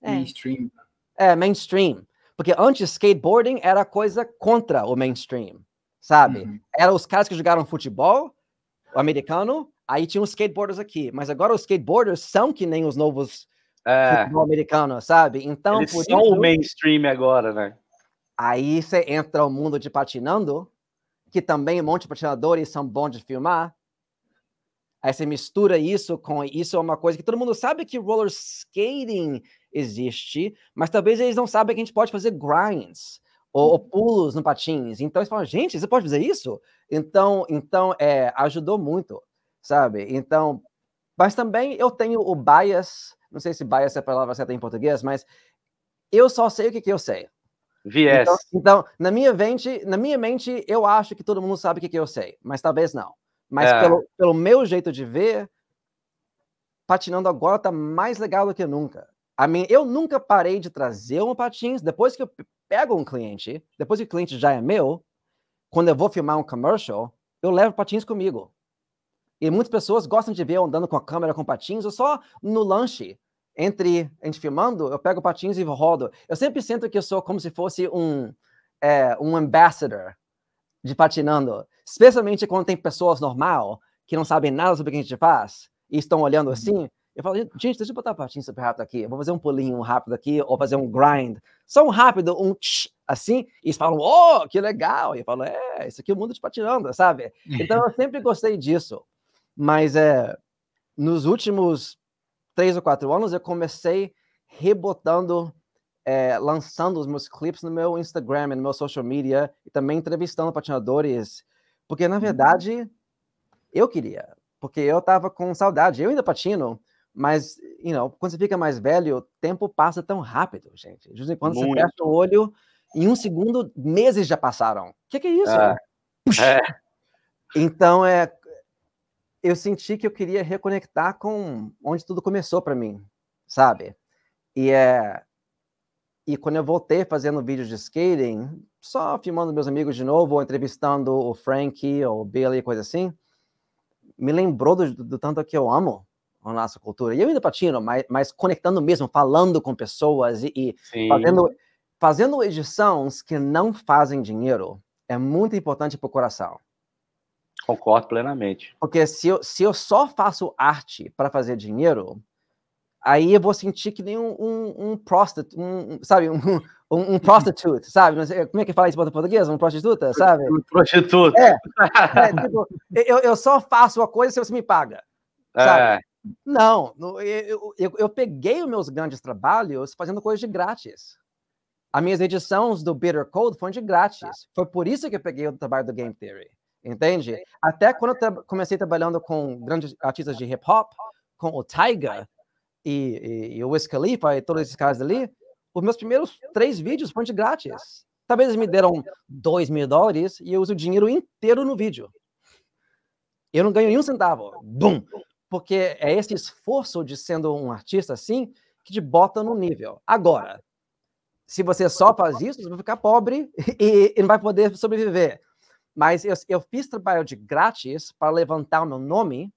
É. Mainstream. É, mainstream. Porque antes, skateboarding era coisa contra o mainstream, sabe? Uhum. Eram os caras que jogaram futebol, o americano, Aí tinha os skateboarders aqui, mas agora os skateboarders são que nem os novos é. futebol americano, sabe? Então, Eles por são isso, o mainstream agora, né? Aí você entra o mundo de patinando, que também um monte de patinadores são bons de filmar. Aí você mistura isso com isso é uma coisa que todo mundo sabe que roller skating existe, mas talvez eles não sabem que a gente pode fazer grinds ou, ou pulos no patins. Então eles falam, gente, você pode fazer isso? Então, então é, ajudou muito sabe? Então, mas também eu tenho o bias, não sei se bias é a palavra certa em português, mas eu só sei o que, que eu sei. Viés. Então, então, na, minha mente, na minha mente, eu acho que todo mundo sabe o que, que eu sei, mas talvez não. Mas é. pelo, pelo meu jeito de ver, patinando agora tá mais legal do que nunca. A mim, eu nunca parei de trazer um patins. Depois que eu pego um cliente, depois que o cliente já é meu, quando eu vou filmar um commercial, eu levo patins comigo. E muitas pessoas gostam de ver eu andando com a câmera, com patins, ou só no lanche. Entre a gente filmando, eu pego patins e rodo. Eu sempre sinto que eu sou como se fosse um, é, um ambassador de patinando. Especialmente quando tem pessoas normal que não sabem nada sobre o que a gente faz e estão olhando uhum. assim. Eu falo, gente, deixa eu botar patins super rápido aqui. Eu vou fazer um pulinho rápido aqui, ou fazer um grind. Só um rápido, um tch, assim. E eles falam, oh, que legal. E eu falo, é, isso aqui é o mundo de patinando, sabe? Então eu sempre gostei disso. Mas é, nos últimos três ou quatro anos, eu comecei rebotando, é, lançando os meus clips no meu Instagram, no meu social media, e também entrevistando patinadores, porque na hum. verdade eu queria, porque eu tava com saudade. Eu ainda patino, mas, you know, quando você fica mais velho, o tempo passa tão rápido, gente. De vez em quando Muito. você fecha o olho, em um segundo, meses já passaram. O que, que, é isso? É. É. Então, é, eu senti que eu queria reconectar com onde tudo começou para mim, sabe? E é e quando eu voltei fazendo vídeos de skating, só filmando meus amigos de novo, ou entrevistando o Frankie ou o Billy, coisa assim, me lembrou do, do, tanto que eu amo a nossa cultura. E eu ainda patino, mas, mas conectando mesmo, falando com pessoas e, e fazendo, fazendo edições que não fazem dinheiro é muito importante para o coração. Concordo plenamente. Porque se eu, se eu só faço arte para fazer dinheiro, aí eu vou sentir que nem um, um, um prostitute, um, sabe, um, um, um prostitute, sabe? como é que fala isso em português? Um prostituta, sabe? Um prostituta. É, é tipo, eu, eu só faço a coisa se você me paga, é. sabe? É. Não, eu, eu, eu peguei os meus grandes trabalhos fazendo coisas de grátis. As minhas edições do Bitter Cold foram de grátis. Foi por isso que eu peguei o trabalho do Game Theory entende? Até quando eu comecei trabalhando com grandes artistas de hip hop, com o Tyga e, e, e, o Wiz Khalifa e todos esses caras ali, os meus primeiros três vídeos foram de grátis. Talvez eles me deram dois mil dólares e eu uso o dinheiro inteiro no vídeo. Eu não ganho nenhum centavo. Bum! Porque é esse esforço de sendo um artista assim que te bota no nível. Agora, se você só faz isso, você vai ficar pobre e, e não vai poder sobreviver. Mas eu, eu fiz trabalho de grátis para levantar o meu nome,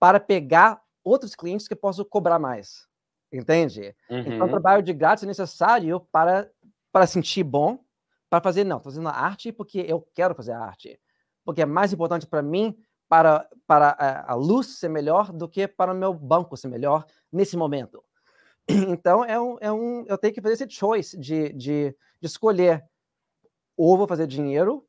para pegar outros clientes que posso cobrar mais. Entende? Então, uhum. Então, trabalho de grátis é necessário para, para sentir bom, para fazer, não, estou fazendo arte porque eu quero fazer arte. Porque é mais importante para mim, para, para a, é, a, luz ser melhor, do que para o meu banco ser melhor nesse momento. Então, é um, é um, eu tenho que fazer esse choice de, de, de escolher ou vou fazer dinheiro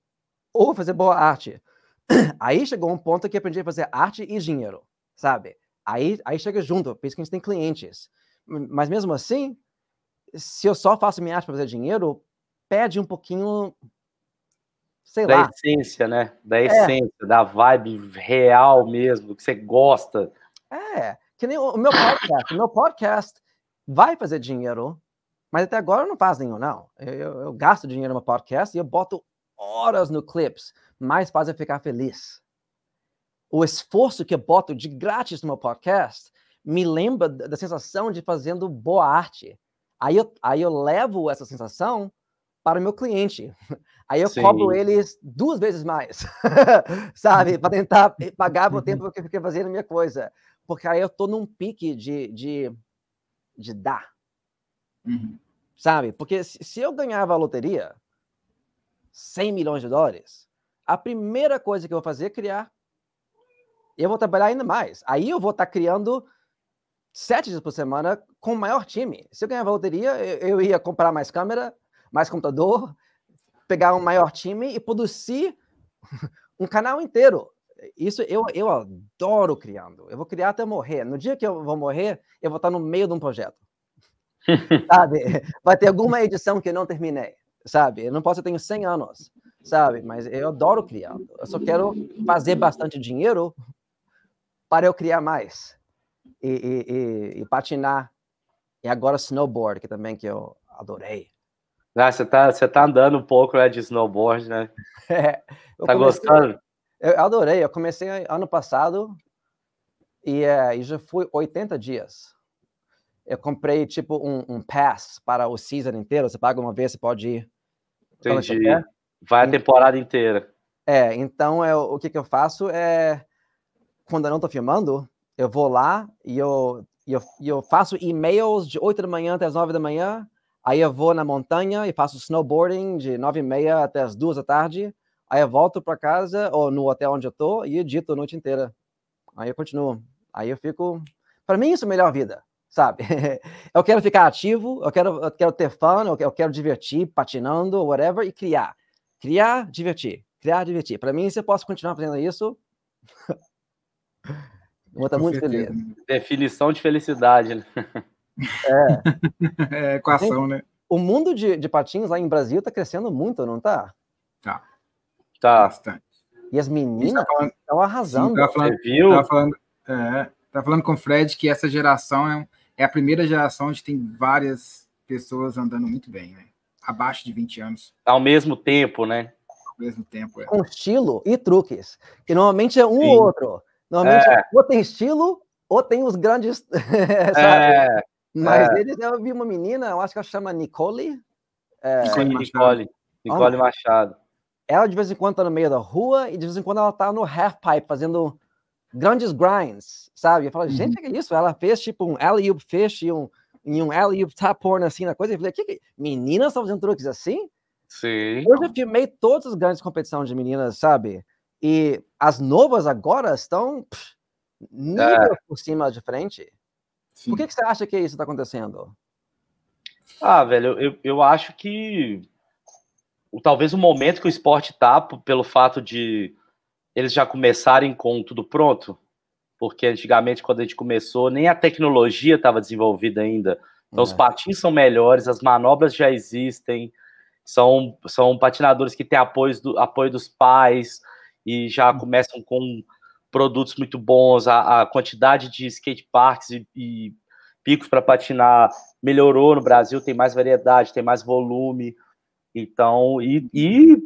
ou fazer boa arte. Aí chegou um ponto que aprendi a fazer arte e dinheiro, sabe? Aí, aí chega junto, por isso que a gente tem clientes. Mas mesmo assim, se eu só faço minha arte para fazer dinheiro, pede um pouquinho, sei da lá. Da essência, né? Da é. essência, da vibe real mesmo, que você gosta. É, que nem o meu podcast. o meu podcast vai fazer dinheiro, mas até agora eu não faz nenhum, não. Eu, eu, eu gasto dinheiro no podcast e eu boto horas no Clips, mais fácil ficar feliz. O esforço que eu boto de grátis no meu podcast me lembra da sensação de fazendo boa arte. Aí eu, aí eu levo essa sensação para o meu cliente. Aí eu Sim. cobro eles duas vezes mais, sabe? Para tentar pagar pelo tempo que eu fiquei fazendo a minha coisa. Porque aí eu estou num pique de, de, de dar. Uhum. Sabe? Porque se eu ganhava a loteria, 100 milhões de dólares, a primeira coisa que eu vou fazer é criar. Eu vou trabalhar ainda mais. Aí eu vou estar tá criando sete dias por semana com o maior time. Se eu ganhava a loteria, eu ia comprar mais câmera, mais computador, pegar um maior time e produzir um canal inteiro. Isso eu, eu adoro criando. Eu vou criar até morrer. No dia que eu vou morrer, eu vou estar tá no meio de um projeto. Sabe? Vai ter alguma edição que eu não terminei sabe? Eu não posso, eu tenho 100 anos, sabe? Mas eu adoro criar. Eu só quero fazer bastante dinheiro para eu criar mais e, e, e, e patinar. E agora snowboard, que também que eu adorei. Ah, você tá, você tá andando um pouco né, de snowboard, né? É, tá comecei, gostando? Eu adorei. Eu comecei ano passado e, é, e já fui 80 dias eu comprei tipo um, um, pass para o season inteiro. Você paga uma vez, você pode ir. Então, Entendi. Vai a então, temporada inteira. É, então eu, o que, que eu faço é. Quando eu não estou filmando, eu vou lá e eu, eu, eu faço e-mails de 8 da manhã até as 9 da manhã. Aí eu vou na montanha e faço snowboarding de 9 e meia até as 2 da tarde. Aí eu volto para casa ou no hotel onde eu tô e edito a noite inteira. Aí eu continuo. Aí eu fico. Para mim, isso é a melhor vida sabe? eu quero ficar ativo, eu quero, eu quero ter fã, eu quero, eu quero divertir, patinando, whatever, e criar. Criar, divertir. Criar, divertir. Para mim, se eu posso continuar fazendo isso, eu vou muito feliz. Definição de felicidade. Né? É. é equação, né? O mundo de, de patins lá em Brasil está crescendo muito, não tá? Tá. Tá. Bastante. E as meninas estão tá arrasando. Sim, tá falando, Você viu? Tá falando, é, tá falando com o Fred que essa geração é um é a primeira geração onde tem várias pessoas andando muito bem, né? Abaixo de 20 anos. Ao mesmo tempo, né? Ao mesmo tempo, é. Com estilo e truques. Que normalmente é um Sim. ou outro. Normalmente é. ou tem estilo ou tem os grandes. sabe? É. Mas é. eles, eu vi uma menina, eu acho que ela chama Nicole. É... Nicole Nicole Machado. Ela de vez em quando tá no meio da rua e de vez em quando ela tá no half pipe fazendo grandes grinds, sabe? Eu falo, gente, uhum. o que é isso? Ela fez tipo um alley-oop fish e um, e um alley-oop tap tá porn assim na coisa. Eu falei, que, que... meninas estão fazendo truques assim? Sim. Eu filmei todas as grandes competições de meninas, sabe? E as novas agora estão nível é. por cima de frente. Sim. Por que, que você acha que isso está acontecendo? Ah, velho, eu, eu acho que talvez o momento que o esporte tá, pelo fato de eles já começarem com tudo pronto, porque antigamente, quando a gente começou, nem a tecnologia estava desenvolvida ainda. Então, é. os patins são melhores, as manobras já existem, são, são patinadores que têm apoio, do, apoio dos pais e já hum. começam com produtos muito bons, a, a quantidade de skate parks e, e picos para patinar melhorou no Brasil, tem mais variedade, tem mais volume. Então, e, e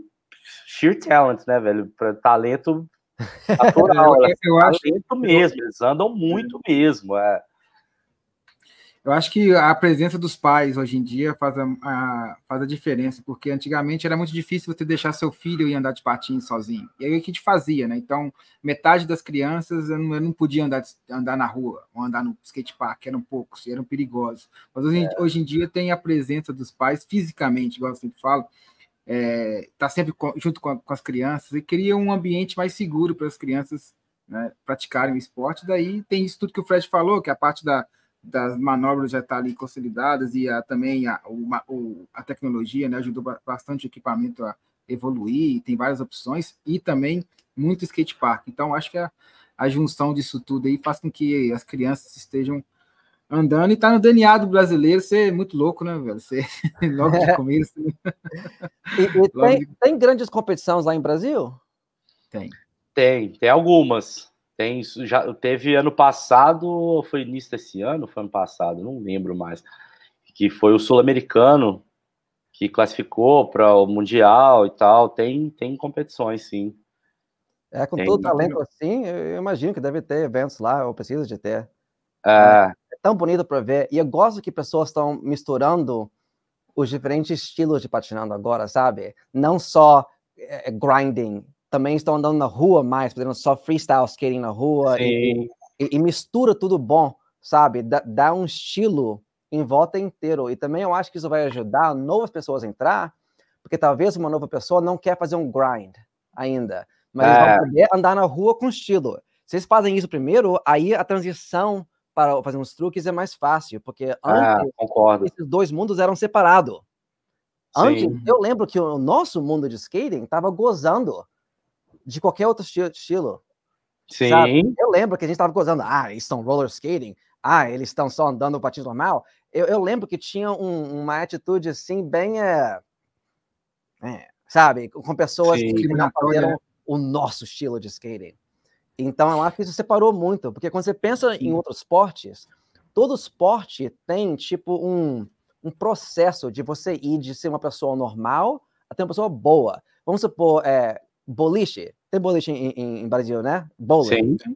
sheer talent, né, velho? Pra talento natural. eu, eu talento acho... mesmo, eles andam muito mesmo. É. Eu acho que a presença dos pais hoje em dia faz a, a, faz a diferença, porque antigamente era muito difícil você deixar seu filho ir andar de patins sozinho. E aí o que te fazia, né? Então, metade das crianças eu não, eu não podia andar, andar na rua ou andar no skatepark, eram poucos, eram perigosos. Mas hoje, é. hoje em dia tem a presença dos pais fisicamente, igual eu sempre falo, está é, sempre com, junto com, com, as crianças e cria um ambiente mais seguro para as crianças né, praticarem o esporte. Daí tem isso tudo que o Fred falou, que a parte da, das manobras já está ali consolidadas e a, também a, uma, o, a tecnologia né, ajudou bastante o equipamento a evoluir, tem várias opções e também muito skate park. Então, acho que a, a junção disso tudo aí faz com que as crianças estejam andando e tá no DNA do brasileiro, você é muito louco, né, velho? Você, logo de é. começo. Né? E, e tem, de... tem, grandes competições lá em Brasil? Tem. Tem, tem algumas. Tem, já teve ano passado, foi início desse ano, foi ano passado, não lembro mais, que foi o sul-americano que classificou para o mundial e tal. Tem, tem competições, sim. É com tem, todo o talento assim, eu imagino que deve ter eventos lá, ou precisa de ter. É, é tão bonito para ver. E eu gosto que pessoas estão misturando os diferentes estilos de patinando agora, sabe? Não só é, é grinding, também estão andando na rua mais, fazendo só freestyle skating na rua e, e, e, mistura tudo bom, sabe? Dá, dá, um estilo em volta inteiro. E também eu acho que isso vai ajudar novas pessoas a entrar, porque talvez uma nova pessoa não quer fazer um grind ainda, mas é. vão poder andar na rua com estilo. Se eles fazem isso primeiro, aí a transição para fazer uns truques é mais fácil, porque antes ah, esses dois mundos eram separados. Antes, eu lembro que o nosso mundo de skating estava gozando de qualquer outro estilo. Sim. Sabe? Eu lembro que a gente estava gozando, ah, eles estão roller skating, ah, eles estão só andando patins normal. Eu, eu lembro que tinha um, uma atitude assim, bem. É, é, sabe? Com pessoas Sim, que não faziam o nosso estilo de skating. Então eu é acho que isso separou muito, porque quando você pensa Sim. em outros esportes, todo esporte tem tipo um, um processo de você ir de ser uma pessoa normal até uma pessoa boa. Vamos supor, é, boliche. Tem boliche em, em, em Brasil, né? Bowling. Sim.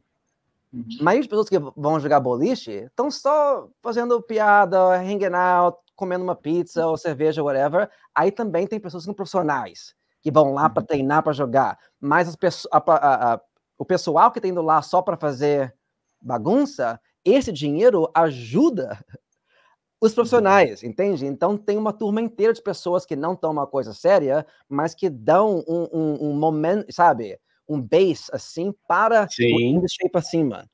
A maioria das pessoas que vão jogar boliche estão só fazendo piada, hanging out, comendo uma pizza ou cerveja, whatever. Aí também tem pessoas que são profissionais, que vão lá para uhum. treinar, para jogar. Mas as pessoas, a, a, a, o pessoal que está indo lá só para fazer bagunça, esse dinheiro ajuda os profissionais, uhum. entende? Então tem uma turma inteira de pessoas que não estão uma coisa séria, mas que dão um, um, um momento, sabe? Um base assim para Sim. o industry para cima.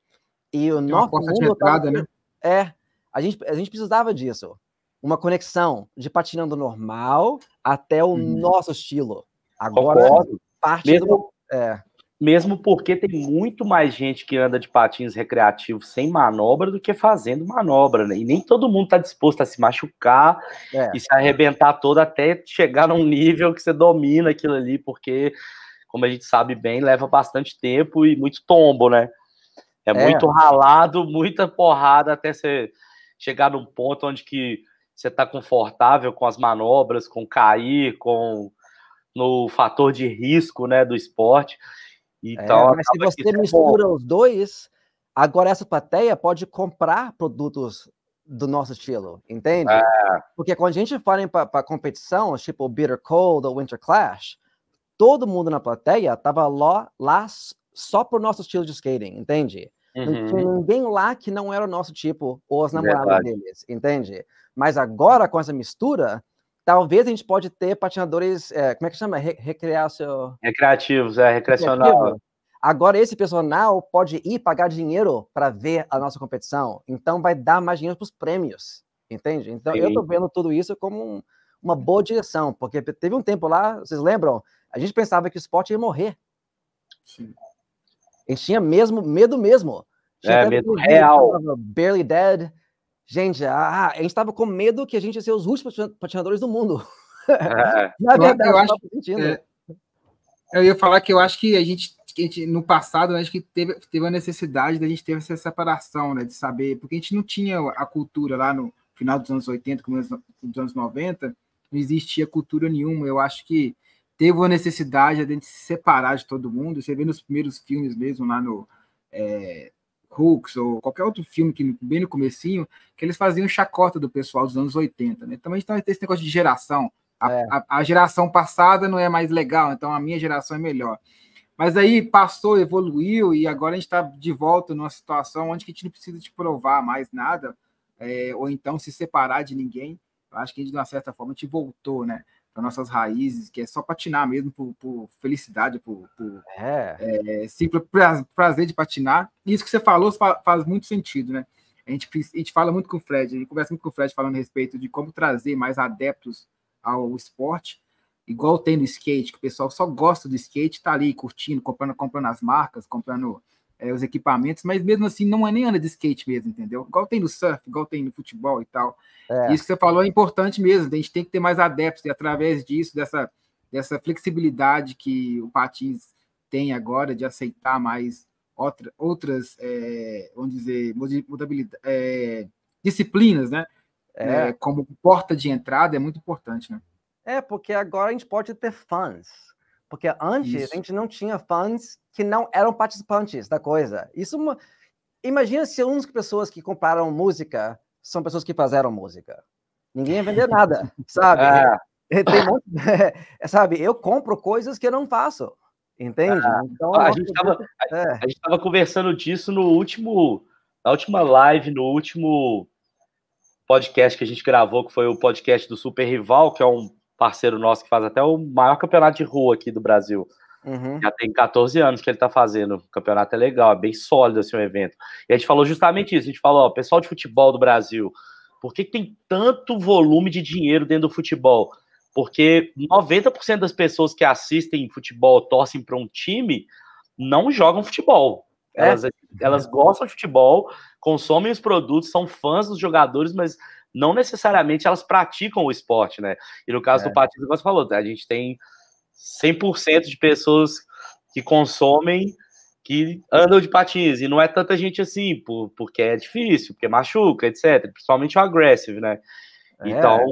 E o tem nosso mundo entrada, né? é a gente a gente precisava disso, uma conexão de patinando normal até o hum. nosso estilo. Agora Concordo. parte Mesmo... do é mesmo porque tem muito mais gente que anda de patins recreativos sem manobra do que fazendo manobra, né? E nem todo mundo está disposto a se machucar é. e se arrebentar todo até chegar num nível que você domina aquilo ali, porque, como a gente sabe bem, leva bastante tempo e muito tombo, né? É, é. muito ralado, muita porrada até você chegar num ponto onde que você está confortável com as manobras, com cair, com no fator de risco, né, do esporte é, então, Mas se você é mistura bom. os dois, agora essa plateia pode comprar produtos do nosso estilo, entende? É. Porque quando a gente fala para competição, tipo o Bitter Cold ou Winter Clash, todo mundo na plateia tava lá, lá só por nosso estilo de skating, entende? Uhum. Não tinha ninguém lá que não era o nosso tipo, ou as namoradas Verdade. deles, entende? Mas agora, com essa mistura, Talvez a gente pode ter patinadores, é, como é que chama? Re recrear seu... Recreativos, é, recreacional. Recreativo. Agora, esse personal pode ir pagar dinheiro para ver a nossa competição. Então, vai dar mais dinheiro para os prêmios. Entende? Então, Sim. eu estou vendo tudo isso como um, uma boa direção, porque teve um tempo lá, vocês lembram? A gente pensava que o esporte ia morrer. Sim. A gente tinha mesmo medo mesmo. Tinha é, medo real. Barely Dead. Gente, a, a gente estava com medo que a gente ia ser os últimos patinadores do mundo. É. Na verdade, eu, acho, que é, eu ia falar que eu acho que a gente, que a gente no passado, acho que teve, teve a necessidade da gente ter essa separação, né? De saber, porque a gente não tinha a cultura lá no final dos anos 80, começo dos anos 90, não existia cultura nenhuma. Eu acho que teve uma necessidade de a gente se separar de todo mundo. Você vê nos primeiros filmes mesmo lá no. É, Hooks ou qualquer outro filme que bem no comecinho, que eles faziam chacota do pessoal dos anos 80, né? Também então, tem esse negócio de geração. A, é. a, a, geração passada não é mais legal, então a minha geração é melhor. Mas aí passou, evoluiu, e agora a gente está de volta numa situação onde a gente não precisa te provar mais nada, é, ou então se separar de ninguém. Eu acho que a gente, de uma certa forma, te voltou, né? nossas raízes, que é só patinar mesmo por, por felicidade, por, por é. É, simples prazer de patinar. isso que você falou faz muito sentido, né? A gente, a gente fala muito com o Fred, a gente conversa muito com o Fred falando a respeito de como trazer mais adeptos ao esporte, igual tem no skate, que o pessoal só gosta do skate, tá ali curtindo, comprando, comprando as marcas, comprando é, os equipamentos, mas mesmo assim não é nem anda de skate mesmo, entendeu? Igual tem no surf, igual tem no futebol e tal. É. Isso que você falou é importante mesmo, a gente tem que ter mais adeptos, e através disso, dessa, dessa flexibilidade que o Patins tem agora de aceitar mais outra, outras, é, vamos dizer, mudabilidade, é, disciplinas, né? É. é. como porta de entrada é muito importante, né? É, porque agora a gente pode ter fãs. Porque antes Isso. a gente não tinha fãs que não eram participantes da coisa. Isso é uma... Imagina se uns pessoas que compraram música são pessoas que fizeram música. Ninguém ia vender nada, sabe? É. é tem é, sabe, eu compro coisas que eu não faço. Entende? Ah. então, a, gente estava é. conversando disso no último, na última live, no último podcast que a gente gravou, que foi o podcast do Super Rival, que é um parceiro nosso que faz até o maior campeonato de rua aqui do Brasil. Uhum. Já tem 14 anos que ele tá fazendo. O campeonato é legal, é bem sólido assim o evento. E a gente falou justamente isso: a gente falou, ó, pessoal de futebol do Brasil, por que tem tanto volume de dinheiro dentro do futebol? Porque 90% das pessoas que assistem futebol, torcem para um time, não jogam futebol. É. Elas, elas é. gostam de futebol, consomem os produtos, são fãs dos jogadores, mas não necessariamente elas praticam o esporte, né? E no caso é. do Patins, você falou, a gente tem 100% de pessoas que consomem que andam de patins, e não é tanta gente assim, por, porque é difícil, porque machuca, etc. Principalmente o aggressive, né? É. Então,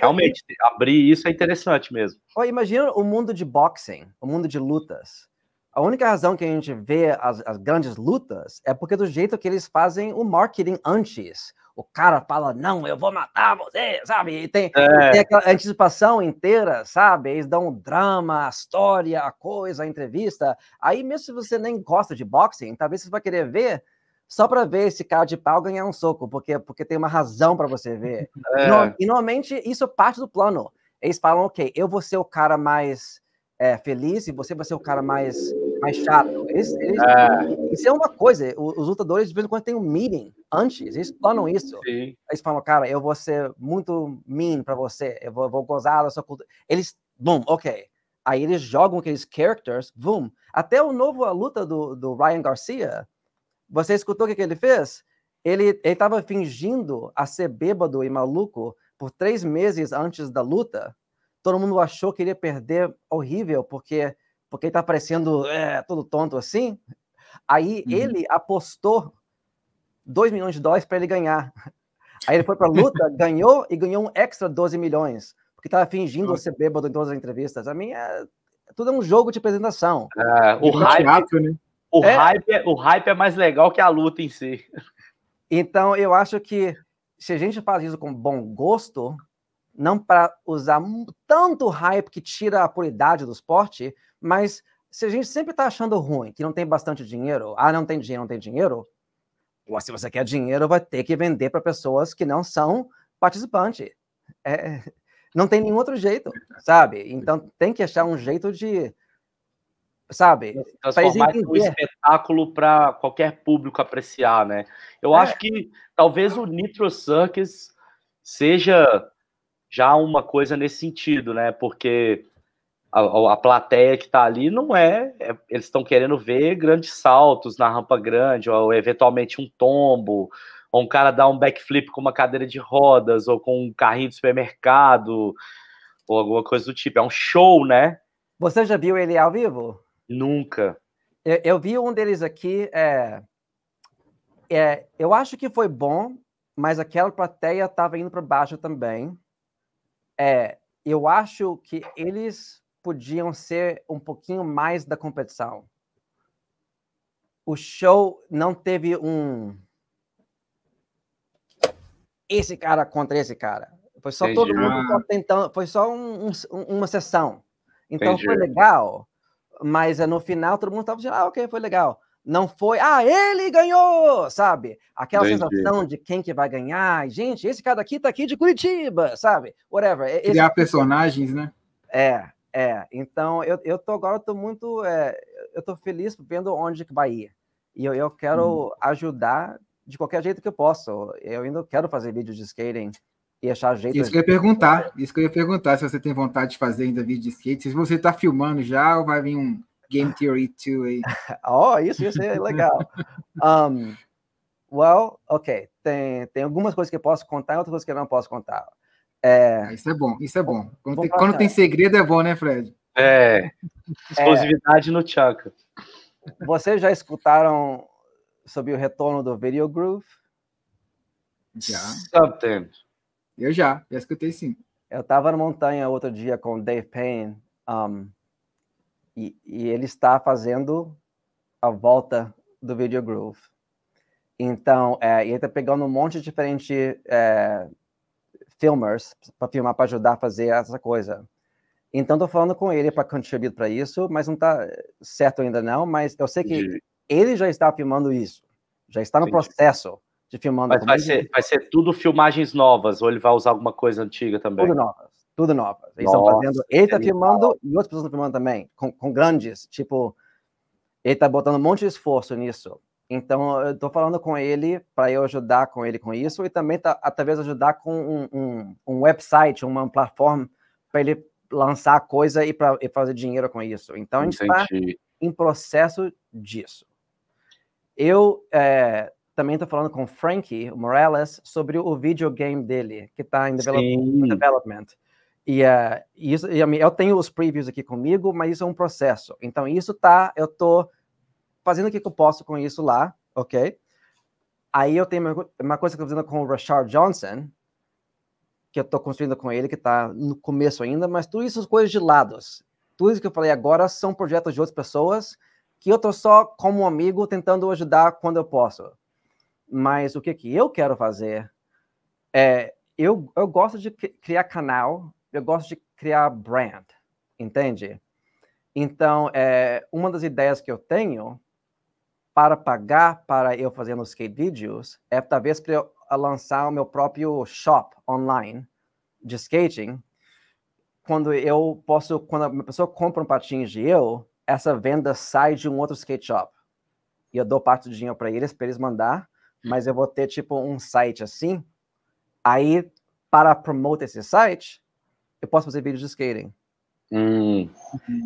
realmente, abrir isso é interessante mesmo. imagina o mundo de boxing, o mundo de lutas. A única razão que a gente vê as, as grandes lutas é porque do jeito que eles fazem o marketing antes o cara fala, não, eu vou matar você, sabe? E tem, é. tem aquela antecipação inteira, sabe? Eles dão um drama, a história, a coisa, a entrevista. Aí, mesmo se você nem gosta de boxing, talvez você vai querer ver só para ver esse cara de pau ganhar um soco, porque, porque tem uma razão para você ver. É. No, e normalmente isso é parte do plano. Eles falam, ok, eu vou ser o cara mais é, feliz e você vai ser o cara mais mais chato. Eles, eles, é. Isso é uma coisa. Os lutadores, de vez em quando, têm um meeting antes. Eles planam isso. Sim. Eles falam, cara, eu vou ser muito mean para você. Eu vou, vou gozar da sua cultura. Eles, boom ok. Aí eles jogam aqueles characters, boom. Até o novo a luta do, do Ryan Garcia, você escutou o que, que ele fez? Ele estava fingindo a ser bêbado e maluco por três meses antes da luta. Todo mundo achou que ele ia perder horrível, porque porque ele tá parecendo é, todo tonto assim. Aí uhum. ele apostou 2 milhões de dólares para ele ganhar. Aí ele foi para luta, ganhou e ganhou um extra 12 milhões, porque estava fingindo ser bêbado em todas as entrevistas. A minha é, tudo é um jogo de apresentação. É, o, hype, teatro, né? o, é. hype é, o hype é mais legal que a luta em si. Então, eu acho que se a gente faz isso com bom gosto, não para usar tanto hype que tira a puridade do esporte, mas se a gente sempre está achando ruim, que não tem bastante dinheiro, ah, não tem dinheiro, não tem dinheiro, ou se você quer dinheiro, vai ter que vender para pessoas que não são participante. É, não tem nenhum outro jeito, sabe? Então tem que achar um jeito de, sabe? Transformar um espetáculo para qualquer público apreciar, né? Eu é. acho que talvez o Nitro Circus seja já uma coisa nesse sentido, né? Porque a, a, plateia que está ali não é, é eles estão querendo ver grandes saltos na rampa grande, ou eventualmente um tombo, ou um cara dar um backflip com uma cadeira de rodas, ou com um carrinho de supermercado, ou alguma coisa do tipo. É um show, né? Você já viu ele ao vivo? Nunca. Eu, eu vi um deles aqui, é, é, eu acho que foi bom, mas aquela plateia estava indo para baixo também. É, eu acho que eles podiam ser um pouquinho mais da competição. O show não teve um. Esse cara contra esse cara. Foi só Entendi. todo mundo ah. só tentando. Foi só um, um, uma sessão. Então Entendi. foi legal, mas eh, no final todo mundo estava dizendo: ah, ok, foi legal. Não foi, ah, ele ganhou, sabe? Aquela Entendi. sensação de quem que vai ganhar. Gente, esse cara aqui tá aqui de Curitiba, sabe? Whatever. Esse... Criar personagens, né? É, é, então eu, eu tô agora eu tô muito é, eu tô feliz vendo onde que vai ir. E eu, eu uhum. quero ajudar de qualquer jeito que eu posso. Eu ainda quero fazer vídeos de skating e achar jeito. Isso que eu ia perguntar. Isso que eu ia perguntar se você tem vontade de fazer ainda vídeo de skate, se você tá filmando já ou vai vir um Game Theory 2 aí. oh, isso, isso é legal. um, well, ok. Tem, tem algumas coisas que eu posso contar e outras coisas que eu não posso contar. É... Isso é bom, isso é bom. Quando, tem, quando tem, segredo é bom, né, Fred? É. é. Exclusividade é... no Chaka. Vocês já escutaram sobre o retorno do Video Groove? Já. Something. Eu já, já escutei sim. Eu estava na montanha outro dia com o Dave Payne um, e, e ele está fazendo a volta do Video Groove. Então, é, ele está pegando um monte de diferente é, filmers para filmar, para ajudar a fazer essa coisa. Então, tô falando com ele para contribuir para isso, mas não tá certo ainda não, mas eu sei que Entendi. ele já está filmando isso, já está no Entendi. processo de filmando. Mas vai ser, vai ser tudo filmagens novas, ou ele vai usar alguma coisa antiga também? Tudo novas, tudo novas. Eles estão fazendo, ele está filmando e outras pessoas estão filmando também, com, com grandes, tipo, ele está botando um monte de esforço nisso. Então, eu estou falando com ele para eu ajudar com ele com isso e também, tá, talvez, ajudar com um, um, um website, uma plataforma para ele lançar coisa e, pra, e fazer dinheiro com isso. Então, a gente está em processo disso. Eu é, também estou falando com o Frankie Morales sobre o videogame dele, que está em development. E, é, isso, eu tenho os previews aqui comigo, mas isso é um processo. Então, isso tá, eu estou fazendo o que eu posso com isso lá, ok? Aí eu tenho uma coisa que eu estou fazendo com o Rashard Johnson, que eu estou construindo com ele, que está no começo ainda, mas tudo isso são coisas de lados. Tudo isso que eu falei agora são projetos de outras pessoas que eu estou só como um amigo tentando ajudar quando eu posso. Mas o que, que eu quero fazer é... Eu, eu gosto de criar canal, eu gosto de criar brand, entende? Então, é, uma das ideias que eu tenho para pagar para eu fazer os skate vídeos é talvez para eu ah, lançar o meu próprio shop online de skating. Quando eu posso, quando uma pessoa compra um patins de eu, essa venda sai de um outro skate shop. E eu dou parte do dinheiro para eles, para eles mandar, mas eu vou ter tipo um site assim. Aí, para promover esse site, eu posso fazer vídeos de skating. Hum.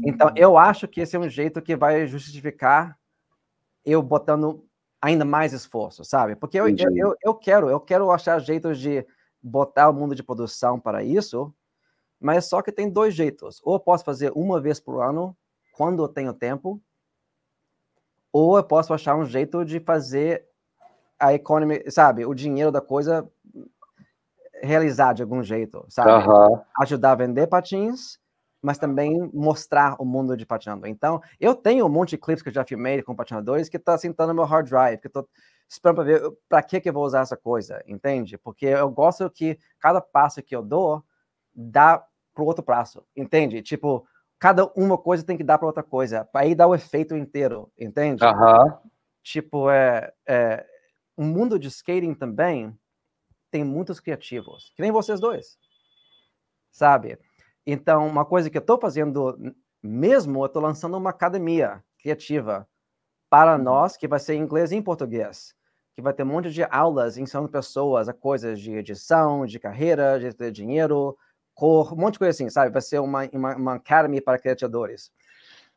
Então, eu acho que esse é um jeito que vai justificar eu botando ainda mais esforço, sabe? Porque eu, eu, eu, quero, eu quero achar jeitos de botar o mundo de produção para isso, mas só que tem dois jeitos. Ou eu posso fazer uma vez por ano, quando eu tenho tempo, ou eu posso achar um jeito de fazer a economia, sabe, o dinheiro da coisa realizar de algum jeito, sabe? Ajudar a vender patins mas também mostrar o mundo de patinador. Então, eu tenho um monte de clipes que eu já filmei com patinadores que está sentando assim, tá no meu hard drive, que eu tô esperando para ver para que que eu vou usar essa coisa, entende? Porque eu gosto que cada passo que eu dou dá para outro passo, entende? Tipo, cada uma coisa tem que dar para outra coisa, para aí dar o efeito inteiro, entende? Tipo, é, é, o mundo de skating também tem muitos criativos, que nem vocês dois, sabe? Então, uma coisa que eu estou fazendo mesmo, eu estou lançando uma academia criativa para uhum. nós, que vai ser em inglês e em português, que vai ter um monte de aulas ensinando pessoas a coisas de edição, de carreira, de dinheiro, cor, um monte de coisa assim, sabe? Vai ser uma, uma, uma academy para criadores.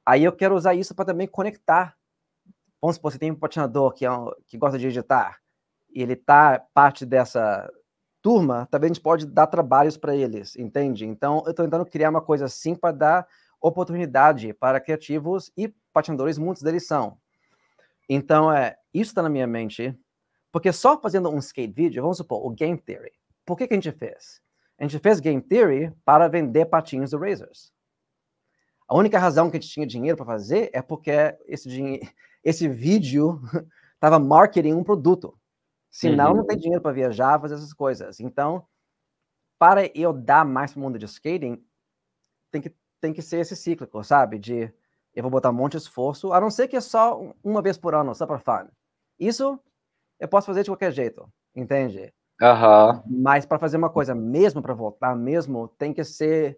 Aí eu quero usar isso para também conectar. Vamos supor, você tem um patinador que, é um, que gosta de editar, e ele tá parte dessa turma, talvez a gente pode dar trabalhos para eles, entende? Então, eu estou tentando criar uma coisa assim para dar oportunidade para criativos e patinadores, muitos deles são. Então, é, isso está na minha mente, porque só fazendo um skate vídeo, vamos supor, o Game Theory, por que, que a gente fez? A gente fez Game Theory para vender patinhos do Razors. A única razão que a gente tinha dinheiro para fazer é porque esse, esse vídeo estava marketing um produto. Senão, uhum. não tem dinheiro para viajar, fazer essas coisas. Então, para eu dar mais para o mundo de skating, tem que, tem que ser esse cíclico, sabe? De eu vou botar um monte de esforço, a não ser que é só uma vez por ano, só para fun. Isso eu posso fazer de qualquer jeito, entende? Uhum. Mas para fazer uma coisa mesmo, para voltar mesmo, tem que ser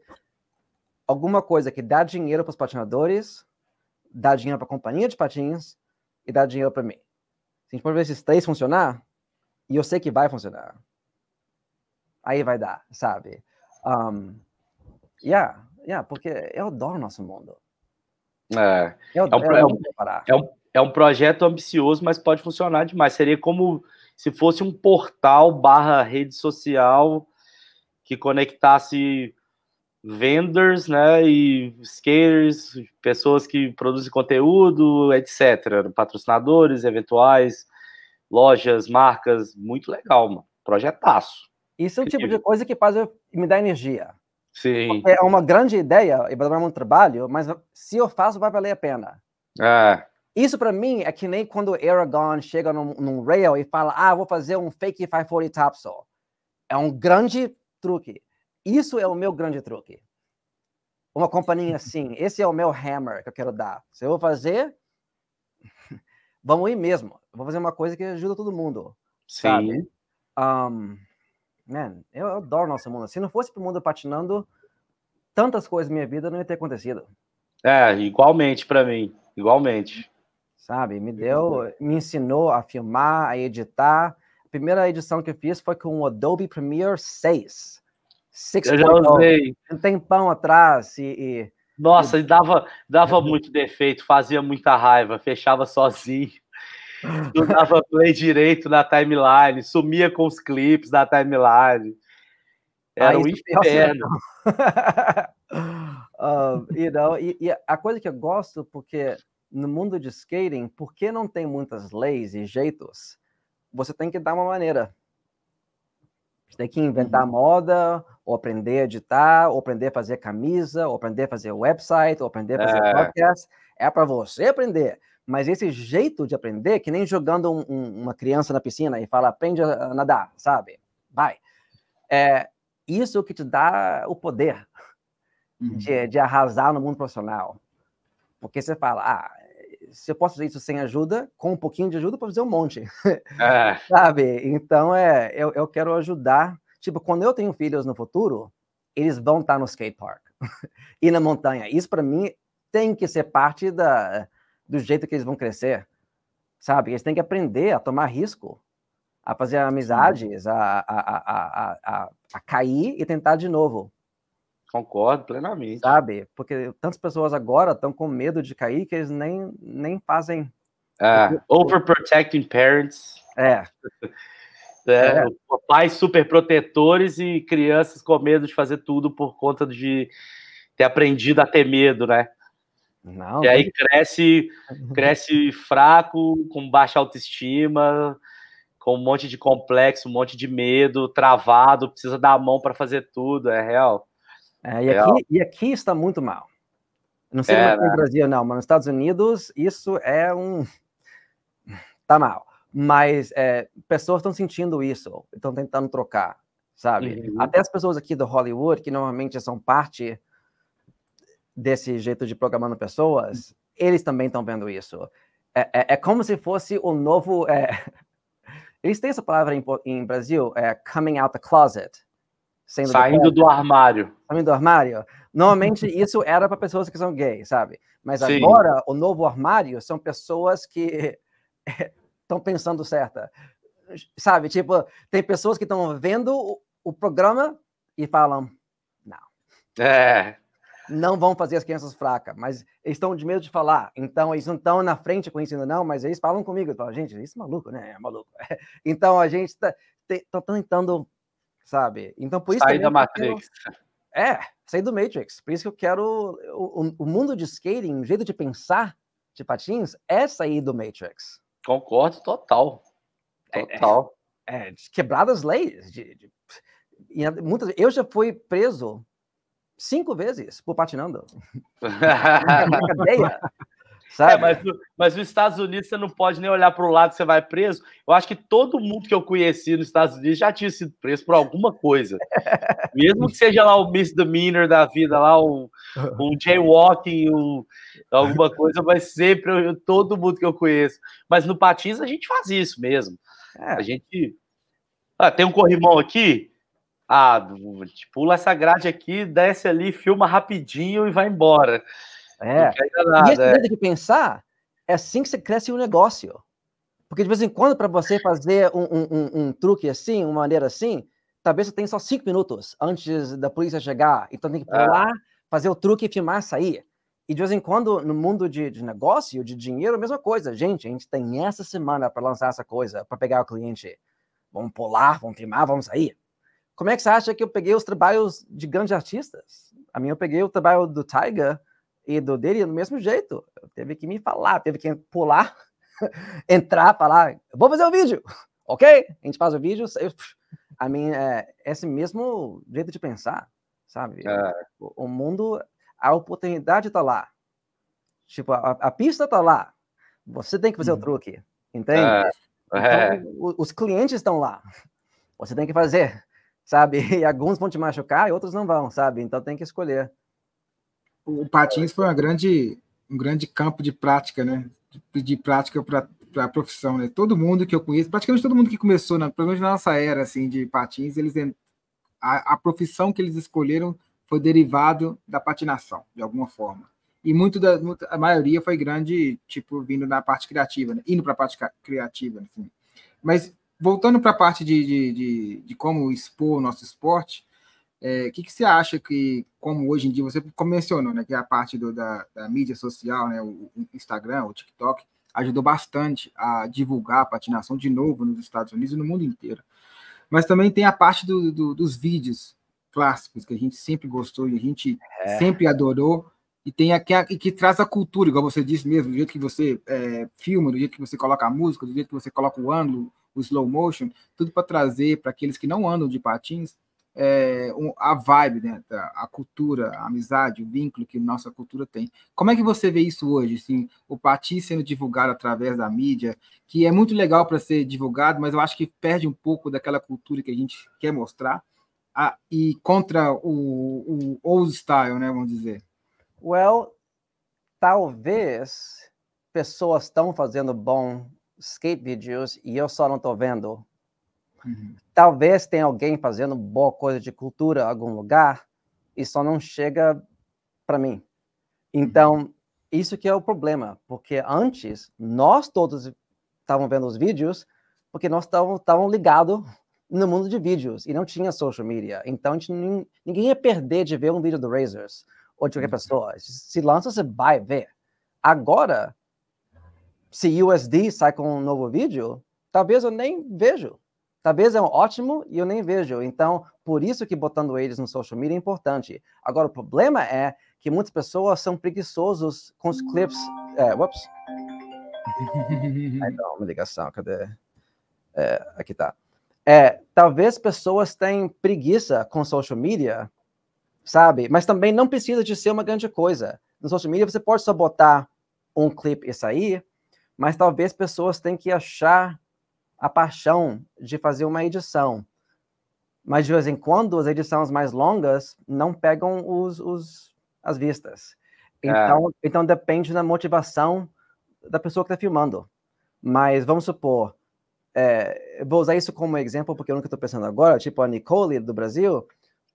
alguma coisa que dá dinheiro para os patinadores, dá dinheiro para a companhia de patins e dá dinheiro para mim. Se a gente pode ver esses três funcionar, e eu sei que vai funcionar. Aí vai dar, sabe? Um, yeah, yeah, porque eu adoro nosso mundo. É, eu, é, um, eu é, um, é, um, é um projeto ambicioso, mas pode funcionar demais. Seria como se fosse um portal barra rede social que conectasse vendors, né, e skaters, pessoas que produzem conteúdo, etc, patrocinadores eventuais, lojas, marcas, muito legal, mano. Projetaço. Isso é o tipo de coisa que faz eu, me dar energia. Sim. Porque é uma grande ideia e vai dar muito trabalho, mas se eu faço, vai valer a pena. É. Isso para mim é que nem quando Aragon chega num, num, rail e fala, ah, vou fazer um fake 540 topsail. É um grande truque. Isso é o meu grande truque. Uma companhia assim, esse é o meu hammer que eu quero dar. Se eu vou fazer, vamos ir mesmo vou fazer uma coisa que ajuda todo mundo. Sim. Sabe? Um, man, eu, adoro nosso mundo. Se não fosse pro mundo patinando, tantas coisas na minha vida não ia ter acontecido. É, igualmente para mim, igualmente. Sabe, me deu, me ensinou a filmar, a editar. A primeira edição que eu fiz foi com o Adobe Premiere 6. 6. Eu já oh. usei. Um tempão atrás e, e... Nossa, e dava, dava muito defeito, fazia muita raiva, fechava sozinho não dava play direito na timeline, sumia com os clipes da timeline. Era um inferno. uh, you know, e, e, a coisa que eu gosto, porque no mundo de skating, porque não tem muitas leis e jeitos, você tem que dar uma maneira. Você tem que uhum. inventar uhum. moda, ou aprender a editar, ou aprender a fazer camisa, ou aprender a fazer website, ou aprender a fazer é. podcast. É para você aprender. Mas esse jeito de aprender, que nem jogando um, um, uma criança na piscina e fala, aprende a nadar, sabe? Vai. É isso que te dá o poder uhum. de, de arrasar no mundo profissional. Porque você fala, ah, se eu posso fazer isso sem ajuda, com um pouquinho de ajuda, eu posso fazer um monte. É. Sabe? Então, é, eu, eu quero ajudar. Tipo, quando eu tenho filhos no futuro, eles vão estar no skate park e na montanha. Isso, para mim, tem que ser parte da, do jeito que eles vão crescer, sabe? Eles têm que aprender a tomar risco, a fazer amizades, a, a, a, a, cair e tentar de novo. Concordo plenamente. Sabe? Porque tantas pessoas agora estão com medo de cair que eles nem, nem fazem. Uh, overprotecting parents. É. É, é. Pais super protetores e crianças com medo de fazer tudo por conta de ter aprendido a ter medo, né? Não, e aí cresce, cresce fraco, com baixa autoestima, com um monte de complexo, um monte de medo, travado, precisa dar a mão para fazer tudo, é real. É, é e, Aqui, e aqui está muito mal. Não sei é, no né? Brasil, não, mas nos Estados Unidos isso é um. Tá mal. Mas é, pessoas estão sentindo isso, estão tentando trocar, sabe? Uhum. Até as pessoas aqui do Hollywood, que normalmente são parte desse jeito de programando pessoas, hum. eles também estão vendo isso. É, é, é, como se fosse o novo. É... Eles têm essa palavra em, em Brasil, é coming out the closet. Saindo do, do, armário. Saindo do armário. Normalmente isso era para pessoas que são gays, sabe? Mas Sim. agora o novo armário são pessoas que estão pensando certa. Sabe? Tipo, tem pessoas que estão vendo o, o programa e falam: não. É, não vão fazer as crianças fracas, mas eles estão de medo de falar. Então, eles não estão na frente com não, mas eles falam comigo. Eu gente, isso é maluco, né? É maluco. Então, a gente está tá tentando, sabe? Então, por isso... Sair da Matrix. Quero... É, sair do Matrix. Por isso que eu quero... O, o mundo de skating, o jeito de pensar de patins é sair do Matrix. Concordo total. É, é. Total. É, é, é quebradas leis. De, de, de, muitas, eu já fui preso cinco vezes por patinando. cadeia. Né? É, Sabe? É, mas, mas Estados Unidos você não pode nem olhar para o lado que você vai preso. Eu acho que todo mundo que eu conheci nos Estados Unidos já tinha sido preso por alguma coisa. Mesmo que seja lá o misdemeanor da vida, lá um, um jaywalking, um, alguma coisa, mas sempre eu, todo mundo que eu conheço. Mas no Patins a gente faz isso mesmo. É. A gente. Ah, tem um corrimão aqui. Ah, pula essa grade aqui, desce ali, filma rapidinho e vai embora. É. Nada, e esse é. que pensar é assim que você cresce o um negócio. Porque de vez em quando, para você fazer um, um, um, truque assim, uma maneira assim, talvez você tenha só cinco minutos antes da polícia chegar. Então tem que ah. pular, é. fazer o truque, filmar, sair. E de vez em quando, no mundo de, de negócio, de dinheiro, a mesma coisa. Gente, a gente tem essa semana para lançar essa coisa, para pegar o cliente. Vamos pular, vamos filmar, vamos sair. Como é que você acha que eu peguei os trabalhos de grandes artistas? A mim eu peguei o trabalho do Tiger e do dele do mesmo jeito. Eu teve que me falar, teve que pular, entrar, falar, vou fazer o um vídeo, ok? A gente faz o vídeo, eu, a mim é esse mesmo jeito de pensar, sabe? É. O, o, mundo, a oportunidade está lá. Tipo, a, a pista está lá. Você tem que fazer o uhum. truque, entende? É. Então, é. os clientes estão lá. Você tem que fazer sabe? E alguns vão te machucar e outros não vão, sabe? Então tem que escolher. O Patins foi uma grande, um grande campo de prática, né? De, de prática para a profissão, né? Todo mundo que eu conheço, praticamente todo mundo que começou, na, pelo menos na nossa era, assim, de patins, eles a, a profissão que eles escolheram foi derivado da patinação, de alguma forma. E muito da muito, a maioria foi grande, tipo, vindo da parte criativa, né? indo para a parte criativa, enfim. Assim. Mas voltando para a parte de, de, de, de, como expor o nosso esporte, o é, que, que você acha que, como hoje em dia, você mencionou, né, que a parte do, da, da, mídia social, né, o Instagram, o TikTok, ajudou bastante a divulgar a patinação de novo nos Estados Unidos e no mundo inteiro. Mas também tem a parte do, do, dos vídeos clássicos, que a gente sempre gostou e a gente é. sempre adorou, e tem aqui a, que, que traz a cultura, igual você disse mesmo, do jeito que você é, filma, do jeito que você coloca a música, do jeito que você coloca o ângulo, o slow motion, tudo para trazer para aqueles que não andam de patins é, um, a vibe, né, a, a, cultura, a amizade, o vínculo que nossa cultura tem. Como é que você vê isso hoje? Assim, o patins sendo divulgado através da mídia, que é muito legal para ser divulgado, mas eu acho que perde um pouco daquela cultura que a gente quer mostrar. Ah, e contra o, o, old style, né? Vamos dizer. Well, talvez pessoas estão fazendo bom skate videos e eu só não estou vendo. Uhum. Talvez tenha alguém fazendo boa coisa de cultura em algum lugar e só não chega para mim. Então, uhum. isso que é o problema, porque antes nós todos estavam vendo os vídeos porque nós estavam ligados no mundo de vídeos e não tinha social media. Então, gente, ninguém ia perder de ver um vídeo do Razors ou de qualquer uhum. pessoa. Se lança, você vai ver. Agora, se USD sai com um novo vídeo, talvez eu nem vejo. Talvez é um ótimo e eu nem vejo. Então, por isso que botando eles no social media é importante. Agora, o problema é que muitas pessoas são preguiçosos com os clips. É, ups. Ai, não, uma ligação, cadê? É, aqui tá. É, talvez pessoas tenham preguiça com social media, sabe? Mas também não precisa de ser uma grande coisa. No social media você pode só botar um clipe e sair, mas talvez pessoas tenham que achar a paixão de fazer uma edição. Mas de vez em quando, as edições mais longas não pegam os, os as vistas. É. Então, é. então depende da motivação da pessoa que está filmando. Mas vamos supor, é, vou usar isso como exemplo porque eu nunca estou pensando agora, tipo a Nicole do Brasil,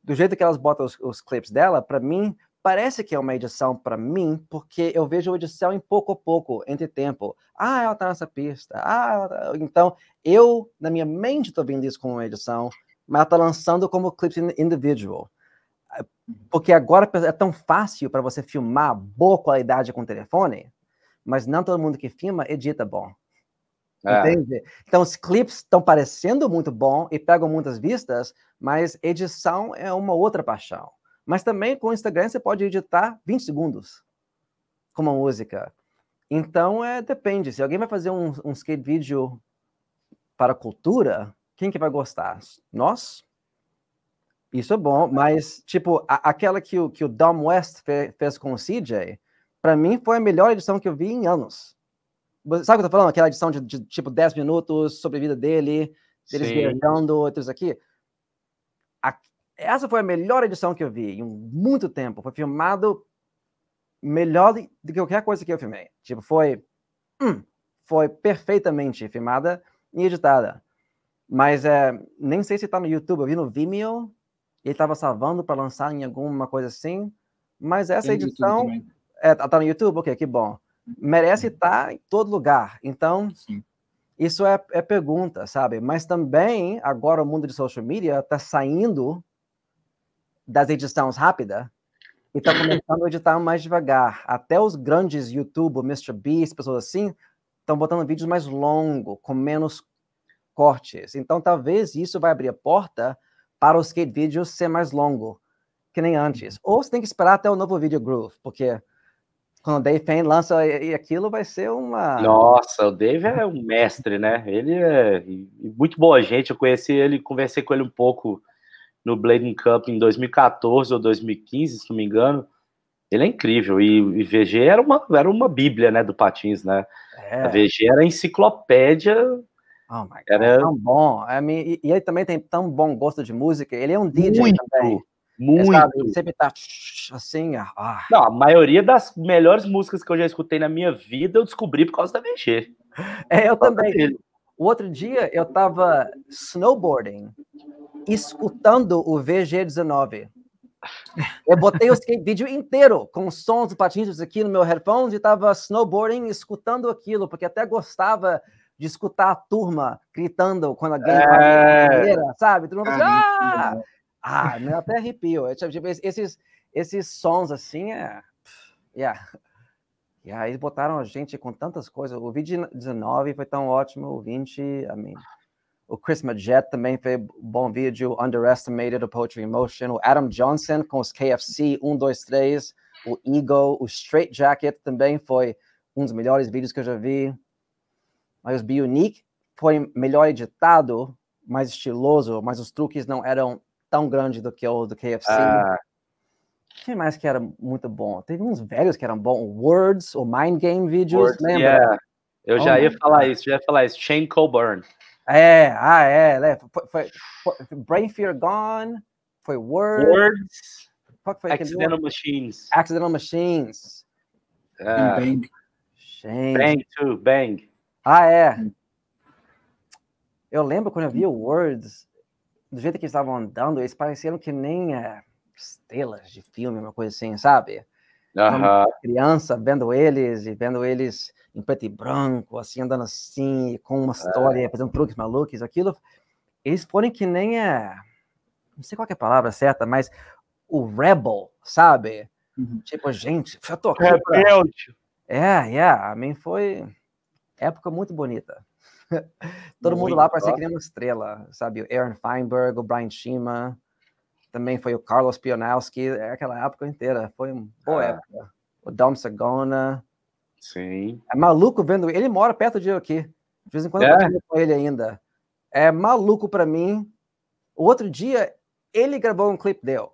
do jeito que elas botam os, os clips dela, para mim, Parece que é uma edição para mim, porque eu vejo a edição em pouco a pouco, entre tempo. Ah, ela está nessa pista. Ah, tá... então eu, na minha mente, estou vendo isso como uma edição, mas ela está lançando como clipe individual. Ah, porque agora é, é tão fácil para você filmar boa qualidade com o telefone, mas não todo mundo que filma edita bom. É. Entende? Então, os clips estão parecendo muito bom e pegam muitas vistas, mas edição é uma outra paixão. Mas também com o Instagram você pode editar 20 segundos com uma música. Então, é, depende. Se alguém vai fazer um, um skate vídeo para cultura, quem que vai gostar? Nós? Isso é bom, mas, tipo, a, aquela que o, que o Dom West fe, fez com o CJ, para mim foi a melhor edição que eu vi em anos. Sabe o que eu tô falando? Aquela edição de, de tipo 10 minutos sobre a vida dele, deles viajando, outros aqui. A, essa foi a melhor edição que eu vi em muito tempo. Foi filmado melhor do que qualquer coisa que eu filmei. Tipo, foi. Hum, foi perfeitamente filmada e editada. Mas é, nem sei se tá no YouTube. Eu vi no Vimeo. Ele tava salvando para lançar em alguma coisa assim. Mas essa Tem edição. É, tá, tá no YouTube? Ok, que bom. Merece estar tá em todo lugar. Então, Sim. isso é, é pergunta, sabe? Mas também, agora o mundo de social media está saindo das edições rápidas e está começando a editar mais devagar. Até os grandes YouTube, Mr. Beast, pessoas assim, estão botando vídeos mais longos, com menos cortes. Então, talvez isso vai abrir a porta para os skate vídeos ser mais longo, que nem antes. Uhum. Ou você tem que esperar até o novo vídeo Groove, porque quando o Dave Payne lança e aquilo vai ser uma. Nossa, o Dave é um mestre, né? Ele é muito boa gente. Eu conheci ele, conversei com ele um pouco no Blading Cup em 2014 ou 2015, se não me engano. Ele é incrível. E, e VG era uma, era uma bíblia né, do Patins, né? É. A VG era enciclopédia. Oh my God, era... tão bom. É, e, e, ele também tem tão bom gosto de música. Ele é um DJ muito, também. Muito. Sabe, ele sempre tá assim. Ah. Não, a maioria das melhores músicas que eu já escutei na minha vida eu descobri por causa da VG. É, eu também. Dele. O outro dia eu tava snowboarding escutando o VG19. Eu botei o skate vídeo inteiro com os sons do patins aqui no meu headphones e estava snowboarding escutando aquilo, porque até gostava de escutar a turma gritando quando alguém é... sabe? Todo mundo ah! Ah! ah, meu, até arrepio. Tipo, esses, esses sons assim é. Yeah. E aí botaram a gente com tantas coisas. O vídeo 19 foi tão ótimo, o 20, amém. O Chris Majet também fez bom vídeo, Underestimated a Poetry in Motion. O Adam Johnson com os KFC 123. O Ego, o Straight Jacket também foi um dos melhores vídeos que eu já vi. Mas o Be Unique foi melhor editado, mais estiloso, mas os truques não eram tão grandes do que o do KFC. Ah. Quem mais que era muito bom? Teve uns velhos que eram bons. Words, o Mind Game vídeos, Words, lembra? Yeah. Eu oh, já ia falar God. isso, já ia falar isso. Shane Coburn. É, ah, é. Né? Foi, foi, foi, Brain Fear Gone, foi Words. Words. Qual foi Accidental Machines. Accidental Machines. Uh, bang. Bang too, bang. Ah, é. Eu lembro quando eu vi o Words, do jeito que eles estavam andando, eles pareciam que nem é, estrelas de filme, uma coisa assim, sabe? Criança, vendo eles e vendo eles em preto e branco, assim, andando assim, com uma história, é. fazendo truques malucos, aquilo. Eles foram que nem é. Não sei qual é a palavra certa, mas o rebel, sabe? Uhum. Tipo, gente, eu tô aqui. Rebelde. É, yeah, é, A mim foi época muito bonita. Todo muito mundo lá parecia que nem uma estrela, sabe? O Aaron Feinberg, o Brian Shima, também foi o Carlos Pionowski, é aquela época inteira, foi uma boa ah. época. O Dom Sagona. Sim. É maluco vendo ele, mora perto de eu aqui. De vez em quando é. eu com ele ainda. É maluco para mim. O outro dia ele gravou um clipe dele.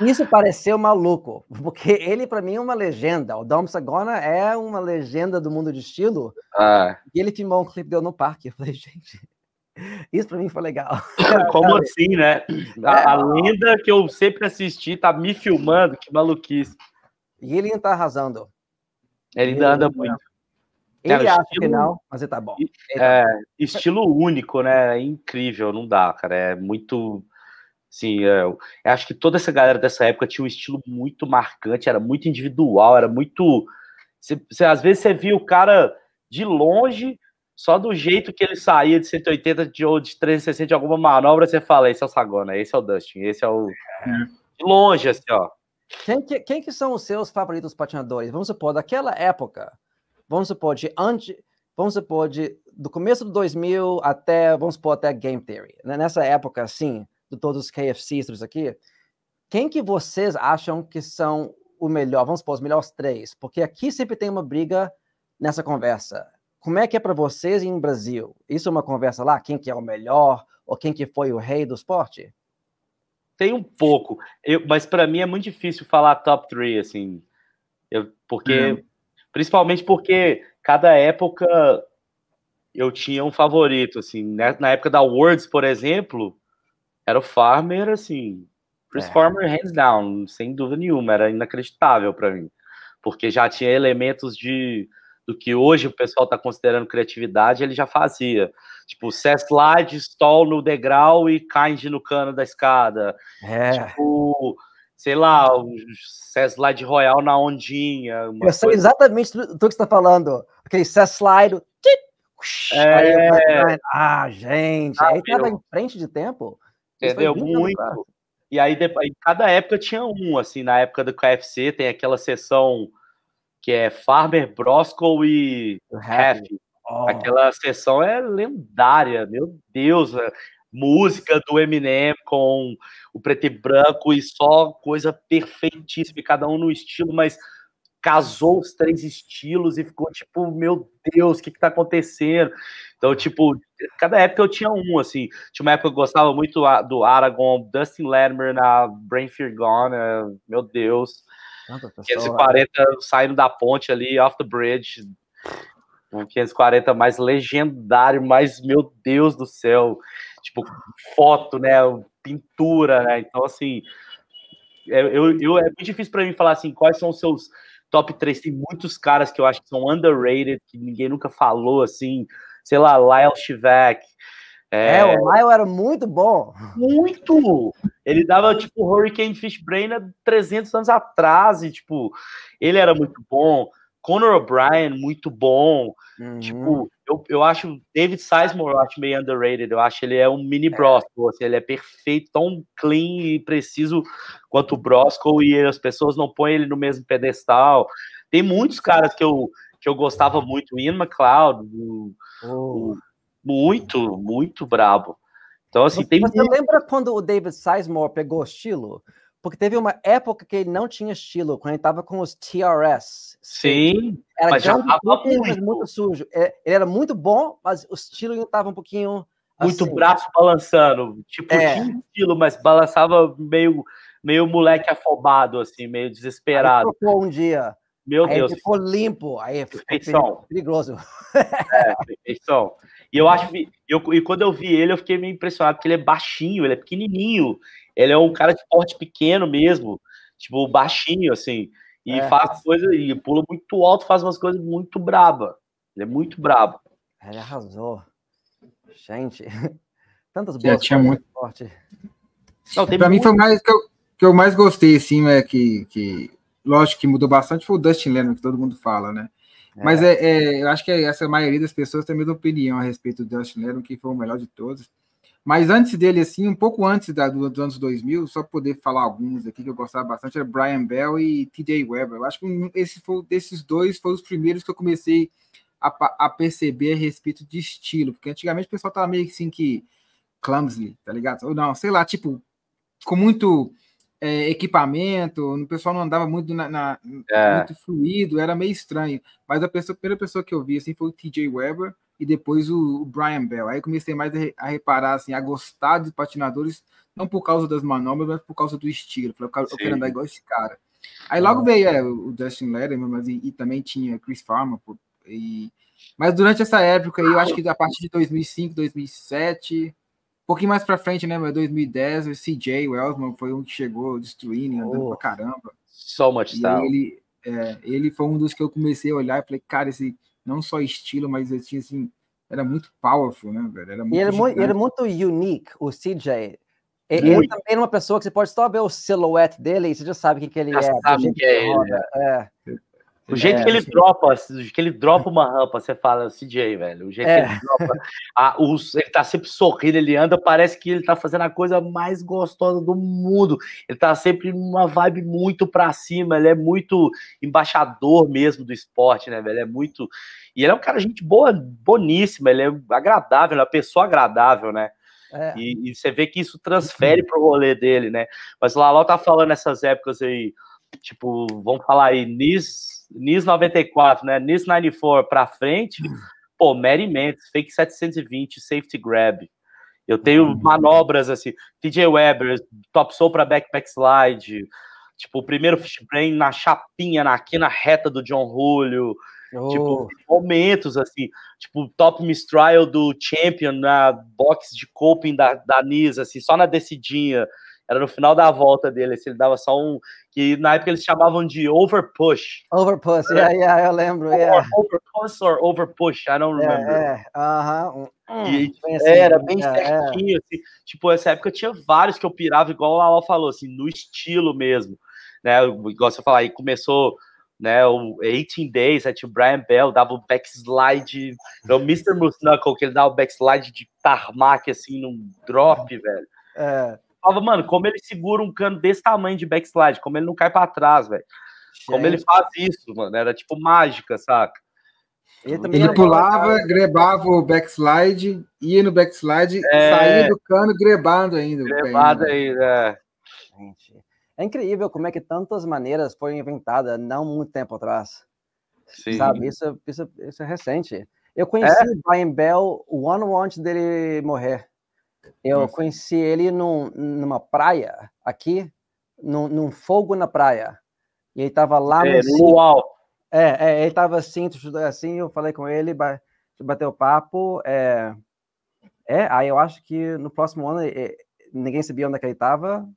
Isso pareceu maluco, porque ele para mim é uma legenda. O Dom Sagona é uma legenda do mundo de estilo. Ah. E ele filmou um clipe dele no parque. Eu falei, gente, isso para mim foi legal. Como assim, né? A, a, é. lenda que eu sempre assisti tá me filmando, que maluquice. E ele ainda tá arrasando. Ele ainda anda muito. Ele cara, acha estilo, que não, mas ele tá bom. Ele tá é, tá Estilo único, né? É incrível, não dá, cara. É muito. Sim, é, eu, acho que toda essa galera dessa época tinha um estilo muito marcante, era muito individual, era muito. Você às vezes você via o cara de longe, só do jeito que ele saía de 180 de, ou de 360 de alguma manobra, você fala: esse é o Sagona, esse é o Dustin, esse é o. É. De longe, assim, ó. Quem que, quem que são os seus favoritos patinadores? Vamos supor, daquela época, vamos supor, de antes, vamos supor, de, do começo do 2000 até, vamos supor, até Game Theory, né? nessa época, assim, de todos os KFCs, aqui, quem que vocês acham que são o melhor, vamos supor, os melhores três? Porque aqui sempre tem uma briga nessa conversa como é que é para vocês em Brasil? Isso é uma conversa lá, quem que é o melhor ou quem que foi o rei do esporte? Tem um pouco, eu, mas para mim é muito difícil falar top 3, assim, eu, porque, hum. principalmente porque cada época eu tinha um favorito, assim, né? na época da Words, por exemplo, era o Farmer, assim, Chris é. Farmer, hands down, sem dúvida nenhuma, era inacreditável para mim, porque já tinha elementos de do que hoje o pessoal está considerando criatividade, ele já fazia. Tipo, Sesc Slide, Stall no degrau e Kind no cano da escada. É. Tipo, sei lá, o Sesc Slide Royal na ondinha. Eu sei coisa... exatamente do que você está falando. Aquele Sesc Slide... É... Ah, gente, ah, aí estava em frente de tempo. Entendeu? Muito. Anos, e aí, depois, cada época tinha um, assim, na época do KFC tem aquela sessão que é Farmer, Brosco e Rap. Oh. Aquela sessão é lendária, meu Deus. É música do Eminem com o preto e branco e só coisa perfeitíssima, cada um no estilo, mas casou os três estilos e ficou tipo, meu Deus, o que que tá acontecendo? Então, tipo, cada época eu tinha um, assim. Tinha uma época que eu gostava muito do Aragon, Dustin Latimer na Brain Fear Gone, é, meu Deus. 540 saindo da ponte ali, off the bridge. Um 540 mais legendário, mas meu Deus do céu. Tipo, foto, né? Pintura, né? Então, assim, é, eu, eu, é muito difícil para mim falar assim, quais são os seus top 3. Tem muitos caras que eu acho que são underrated, que ninguém nunca falou, assim, sei lá, Lyle Shivak, é, é, o Lyle era muito bom. Muito! Ele dava, tipo, Hurricane Fishbrain há 300 anos atrás, e, tipo, ele era muito bom. Conor O'Brien, muito bom. Uhum. Tipo, eu, eu acho David Sizemore, eu acho meio underrated. Eu acho ele é um mini é. Brosco, assim, ele é perfeito, tão clean e preciso quanto o Brosco, e as pessoas não põem ele no mesmo pedestal. Tem muitos caras que eu, que eu gostava muito, o Ian McLeod, o, oh. o muito, muito brabo. Então, assim, você, tem. Você lembra quando o David Sizemore pegou estilo? Porque teve uma época que ele não tinha estilo, quando ele estava com os TRS. Sim, era mas já tava muito. Mas muito sujo. É, ele era muito bom, mas o estilo ainda estava um pouquinho. Muito assim. braço balançando. Tipo, é. tinha estilo, mas balançava meio, meio moleque afobado, assim, meio desesperado. Aí um dia. Meu aí Deus. Ficou limpo. Aí ficou perigoso. É, perfeição. E eu acho eu, e quando eu vi ele, eu fiquei meio impressionado, porque ele é baixinho, ele é pequenininho, ele é um cara de porte pequeno mesmo, tipo, baixinho, assim, e é. faz coisa, e pula muito alto, faz umas coisas muito braba. Ele é muito brabo. Ele arrasou. Gente, tantas boas tinha muito forte. Para mim foi mais que eu, que eu mais gostei, assim, é que, que lógico que mudou bastante foi o Dustin Lennon, que todo mundo fala, né? Mas é. é. é, eu acho que essa maioria das pessoas tem a mesma opinião a respeito do Dustin Lennon, que foi o melhor de todos. Mas antes dele, assim, um pouco antes da, do, dos anos 2000, só poder falar alguns aqui que eu gostava bastante, era Brian Bell e T.J. Weber. Eu acho que um, esse foi, desses dois foram os primeiros que eu comecei a, a, perceber a respeito de estilo, porque antigamente o pessoal tava meio assim que clumsy, tá ligado? Ou não, sei lá, tipo, com muito é, equipamento, o pessoal não andava muito, na, na é. muito fluido, era meio estranho. Mas a, pessoa, a primeira pessoa que eu vi assim, foi o TJ Weber e depois o, o Brian Bell. Aí comecei mais a, a, reparar, assim, a gostar dos patinadores, não por causa das manobras, mas por causa do estilo. Eu, falei, eu quero andar igual esse cara. Aí logo ah. veio é, o Dustin Lederman, mas e, e, também tinha Chris Farmer. e... Mas durante essa época, aí, eu acho que a partir de 2005, 2007 pouquinho mais pra frente, né, 2010, o CJ Wellsman foi um que chegou destruindo, andando pra oh, caramba. So much style. Ele, é, ele foi um dos que eu comecei a olhar e falei, cara, esse não só estilo, mas ele tinha assim. Era muito powerful, né, velho? Era muito, ele é muito, era é muito unique, o CJ. Ele muito. É também é uma pessoa que você pode só ver o silhouette dele e você já sabe o que, ele já é. Sabe que é, ele, é. O jeito é, que ele assim. dropa, que ele dropa uma rampa, você fala, CJ, velho. O jeito é. que ele é. dropa. A, os, ele tá sempre sorrindo, ele anda, parece que ele tá fazendo a coisa mais gostosa do mundo. Ele tá sempre numa vibe muito pra cima, ele é muito embaixador mesmo do esporte, né, velho? É muito. E ele é um cara, gente boa, boníssima, ele é agradável, é uma pessoa agradável, né? É. E, e, você vê que isso transfere pro rolê dele, né? Mas o Lalau tá falando nessas épocas aí, tipo, vamos falar aí, Nis NIS 94, né? NIS 94 para frente, pô, Mary Mendes, fake 720, safety grab. Eu tenho uhum. manobras assim, TJ Weber, top soul para backpack slide. tipo, o primeiro fish brain na chapinha, na quina reta do John Julio. Tipo, oh. Tipo, momentos assim, tipo, top mistrial do champion na box de coping da, da assim, só na decidinha. Era no final da volta dele, assim, ele dava só um. Que na época eles chamavam de over push. Over push, é. yeah, yeah, eu lembro. Yeah. Over push or over push, I don't é, remember. É, yeah, uh -huh. e, tipo, bem é, assim, era bem certinho, assim. Tipo, essa época tinha vários que eu pirava, igual o Al falou, assim, no estilo mesmo. Né? Igual você falar, aí começou né, o 18 Days, é o Brian Bell dava o backslide, né, o Mr. Knuckle, que ele dava o backslide de tarmac, assim, num drop, velho. É falava, mano, como ele segura um cano desse tamanho de backslide, como ele não cai para trás, velho. Como ele faz isso, mano, era tipo mágica, saca? Ele, pulava, cara. grebava o backslide, ia no backslide, é... saía do cano grebando ainda. Grebado ainda, é. Gente, é incrível como é que tantas maneiras foram inventadas não muito tempo atrás. Sim. Sabe, isso, isso, isso é recente. Eu conheci é? o Brian Bell o ano antes dele morrer. Eu Nossa. conheci ele num, numa praia aqui, num, num, fogo na praia. E ele estava lá é, no. É, é, ele estava assim, assim, eu falei com ele, bateu papo. É, é, aí eu acho que no próximo ano é, ninguém sabia onde é ele estava.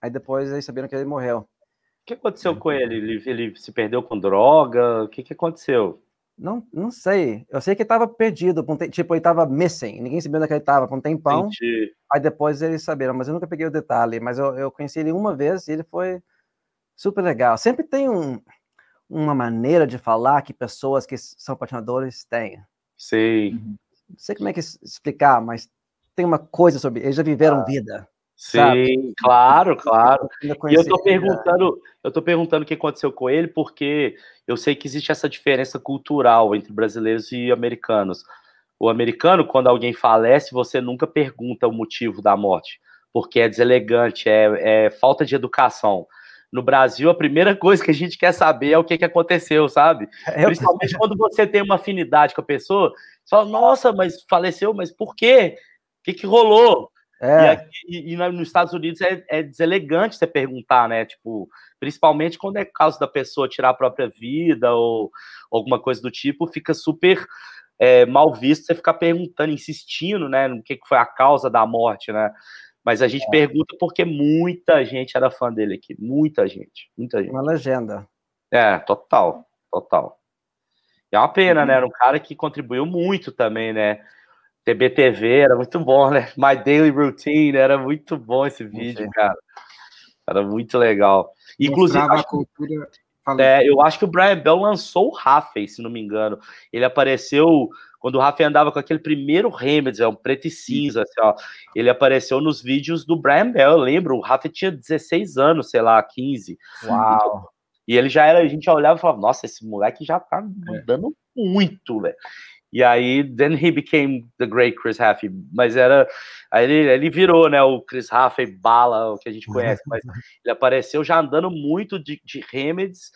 Aí depois eles sabiam que ele morreu. O que aconteceu é. com ele? Ele, ele se perdeu com droga? O que, que aconteceu? Não, não sei. Eu sei que ele tava perdido. Tipo, ele tava missing. Ninguém sabia onde é que ele tava por um tempão. Entendi. Aí depois eles saberam, mas eu nunca peguei o detalhe. Mas eu, eu conheci ele uma vez e ele foi super legal. Sempre tem um, uma maneira de falar que pessoas que são patinadores têm. Sei. Uhum. Não sei como é que explicar, mas tem uma coisa sobre. Eles já viveram ah. vida. Sim, sabe? claro, então, claro. E eu estou perguntando, eu tô perguntando o que aconteceu com ele, porque eu sei que existe essa diferença cultural entre brasileiros e americanos. O americano, quando alguém falece, você nunca pergunta o motivo da morte, porque é deselegante, é, é falta de educação. No Brasil, a primeira coisa que a gente quer saber é o que, que aconteceu, sabe? É, eu... Principalmente quando você tem uma afinidade com a pessoa, você fala, nossa, mas faleceu, mas por quê? O que, que rolou? É. E, aqui, e, e, nos Estados Unidos é, é, deselegante você perguntar, né? Tipo, principalmente quando é caso da pessoa tirar a própria vida ou, alguma coisa do tipo, fica super é, mal visto você ficar perguntando, insistindo, né? No que, que foi a causa da morte, né? Mas a gente é. pergunta porque muita gente era fã dele aqui. Muita gente. Muita gente. Uma legenda. É, total. Total. E é uma pena, né? uhum. né? Era um cara que contribuiu muito também, né? TBTV era muito bom, né? My Daily Routine era muito bom esse vídeo, Sim. cara. Era muito legal. Inclusive, acho, cultura... é, eu acho que o Brian Bell lançou o Rafa, se não me engano. Ele apareceu quando o Rafa andava com aquele primeiro Remedy, é um preto e cinza, assim, ó. Ele apareceu nos vídeos do Brian Bell, eu lembro. O Rafa tinha 16 anos, sei lá, 15. Uau! E ele já era, a gente já olhava e falava, nossa, esse moleque já tá mudando é. muito, velho. E aí, then he became the great Chris Haffey. Mas era. Aí ele, ele virou, né? O Chris Haffey bala, o que a gente conhece. Mas uhum. ele apareceu já andando muito de, de Remedies.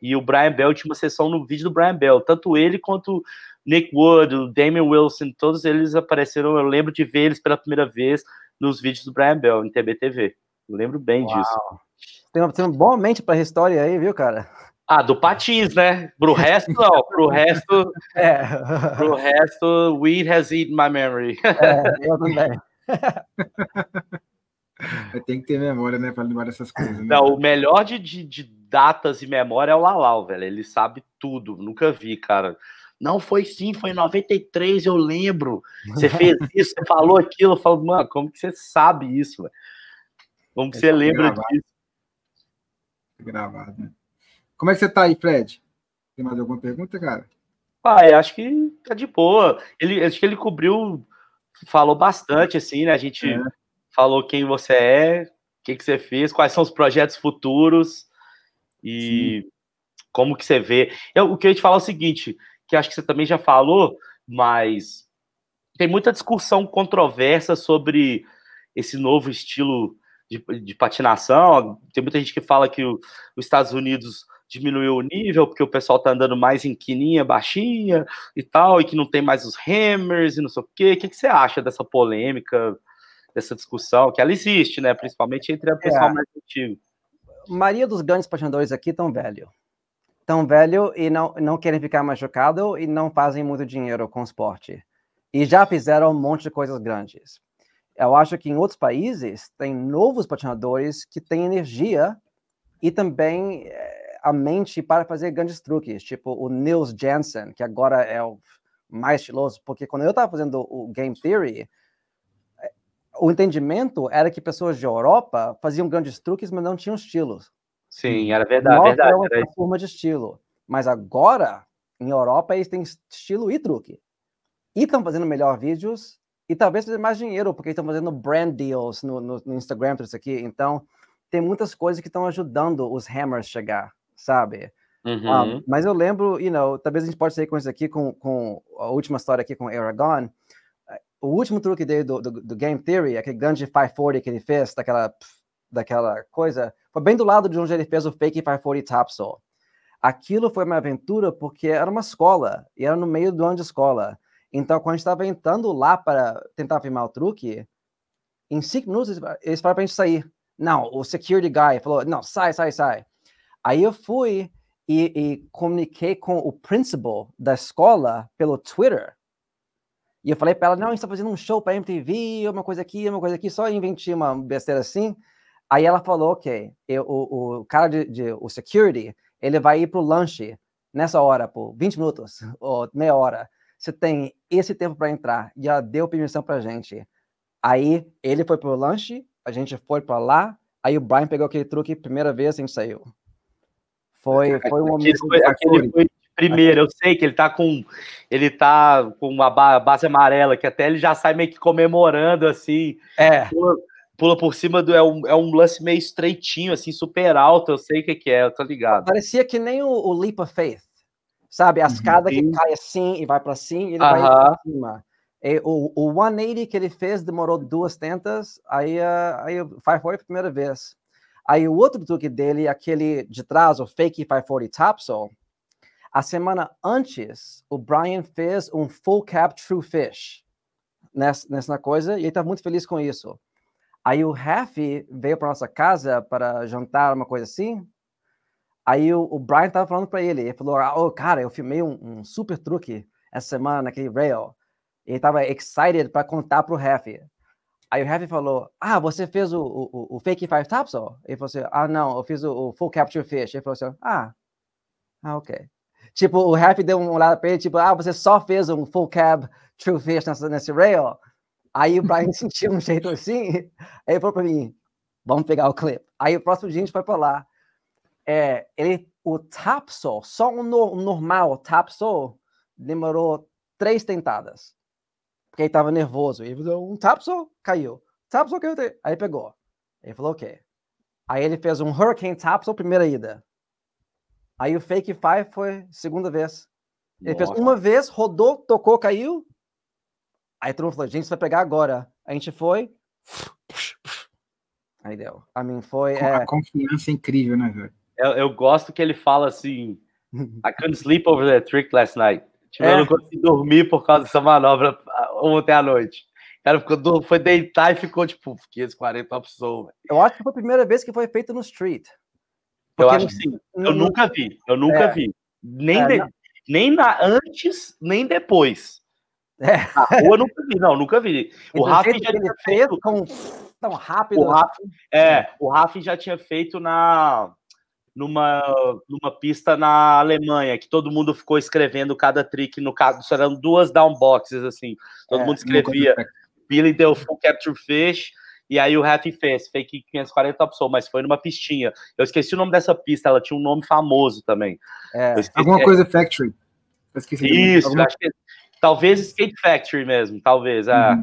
E o Brian Bell tinha uma sessão no vídeo do Brian Bell. Tanto ele quanto Nick Wood, o Damian Wilson, todos eles apareceram. Eu lembro de ver eles pela primeira vez nos vídeos do Brian Bell, em TBTV. Eu lembro bem Uau. disso. Tem uma, tem uma boa mente para a história aí, viu, cara? Ah, do Patins, né? Pro resto, não. Pro resto. É. Pro resto, weed has eaten my memory. É, eu também. Tem que ter memória, né? Pra lembrar dessas coisas. Né? Não, o melhor de, de, de, datas e memória é o Lalau, velho. Ele sabe tudo. Nunca vi, cara. Não, foi sim, foi em 93, eu lembro. Você fez isso, você falou aquilo. Eu falo, mano, como que você sabe isso, velho? Como que você é lembra gravado. disso? Gravado, né? Como é que você tá aí, Fred? Tem mais alguma pergunta, cara? Pai, ah, acho que tá de boa. Ele, acho que ele cobriu, falou bastante, assim, né? A gente é. falou quem você é, o que, que você fez, quais são os projetos futuros e Sim. como que você vê. Eu, o que eu ia te falar é o seguinte, que acho que você também já falou, mas tem muita discussão controversa sobre esse novo estilo de, de patinação. Tem muita gente que fala que o, os Estados Unidos diminuiu o nível, porque o pessoal tá andando mais em quininha baixinha e tal, e que não tem mais os hammers e não sei o quê. O que, que você acha dessa polêmica, dessa discussão? Que ela existe, né? Principalmente entre o pessoal é. mais antigo. Maria dos grandes patinadores aqui tão velho. Tão velho e não, não querem ficar machucado e não fazem muito dinheiro com o esporte. E já fizeram um monte de coisas grandes. Eu acho que em outros países tem novos patinadores que têm energia e também eh, a mente para fazer grandes truques, tipo o Nils Jensen, que agora é o mais estiloso, porque quando eu estava fazendo o Game Theory, é, o entendimento era que pessoas de Europa faziam grandes truques, mas não tinham estilos. Sim, era verdade. Nós verdade, era uma forma de estilo. Mas agora, em Europa, eles têm estilo e truque. E estão fazendo melhor vídeos e talvez fazer mais dinheiro, porque estão fazendo brand deals no, no, no Instagram, tudo isso aqui. Então, tem muitas coisas que estão ajudando os hammers chegar sabe? Ah, uhum. Um, mas eu lembro, you know, talvez a gente possa sair com isso aqui, com, com a última história aqui com Aragorn. O último truque dele do, do, do Game Theory, aquele grande 540 que ele fez, daquela, daquela coisa, foi bem do lado de onde ele fez o fake 540 Topsol. Aquilo foi uma aventura porque era uma escola, e era no meio do ano de escola. Então, quando a gente estava entrando lá para tentar filmar o truque, em cinco minutos eles falaram para a gente sair. Não, o security guy falou: não, sai, sai, sai. Aí eu fui e, e comuniquei com o principal da escola pelo Twitter. E eu falei para ela, não, a gente está fazendo um show para MTV, uma coisa aqui, uma coisa aqui, só inventei uma besteira assim. Aí ela falou, ok, eu, o, o cara de, de, o security, ele vai ir pro lanche nessa hora, por 20 minutos ou meia hora. Você tem esse tempo para entrar. E ela deu permissão pra gente. Aí ele foi pro lanche, a gente foi para lá, aí o Brian pegou aquele truque, primeira vez a gente saiu. Foi, foi um momento. Aquele foi, primeiro, eu sei que ele tá com ele tá com uma base amarela, que até ele já sai meio que comemorando assim. É. Pula, pula por cima do é um, é um lance meio estreitinho assim, super alto, eu sei o que que é, eu tô ligado. Parecia que nem o, o Leap of Faith. Sabe, a escada uhum. que cai assim e vai para cima, e ele uhum. vai pra cima. E, o, o 180 que ele fez demorou duas tentas, aí, uh, aí Fire foi a primeira vez. Aí o outro truque dele, aquele de trás, o fake 540 topsail, a semana antes, o Brian fez um full cap true fish nessa, nessa coisa, e ele estava muito feliz com isso. Aí o Rafi veio para nossa casa para jantar, uma coisa assim. Aí o, o Brian estava falando para ele, ele falou, oh, cara, eu filmei um, um super truque essa semana naquele rail. Ele estava excited para contar para o Rafi. Aí o Rafi falou, ah, você fez o, o, o fake five tops? Ele falou assim, ah, não, eu fiz o, o full capture fish. Ele falou assim, ah, ah ok. Tipo, o Rafi deu um olhada pra ele, tipo, ah, você só fez um full cab true fish nessa, nesse rail? Aí o Brian sentiu um jeito assim, aí ele falou para mim, vamos pegar o clip. Aí o próximo dia a gente foi pra lá. É, ele, o topsaw, só um no, normal topsaw, demorou três tentadas porque ele tava nervoso. Ele deu um tap caiu. Tap caiu. Tá- Aí pegou. Ele falou, ok. Aí ele fez um Hurricane Tap primeira ida. Aí o Fake Five foi segunda vez. Ele Nossa. fez uma vez, rodou, tocou, caiu. Aí todo mundo falou, gente, você vai pegar agora. A gente foi. Aí deu. A mim foi. A é... confiança é incrível, né, velho? Eu, eu, gosto que ele fala assim: I couldn't sleep over that trick last night. Tipo, é. eu não consegui dormir por causa dessa manobra ah, ontem à noite. O cara ficou, foi deitar e ficou tipo 540 opções. Eu acho que foi a primeira vez que foi feito no street. eu acho que sim. eu nunca vi. Eu nunca é. vi. Nem, é, de, nem na, antes, nem depois. É. Na rua nunca vi, não, nunca vi. O Rafa já tinha feito com tão rápido. O Rafa, é, o Rafa já tinha feito na numa, numa pista na Alemanha, que todo mundo ficou escrevendo cada trick, no caso, eram duas downboxes, assim, todo é, mundo escrevia Billy deu full capture fish, e aí o Happy fez, fake 540 top soul, mas foi numa pistinha. Eu esqueci o nome dessa pista, ela tinha um nome famoso também. É, alguma é. coisa Factory. Eu esqueci Isso, alguma... acho que, é, talvez Skate Factory mesmo, talvez. É. Uhum.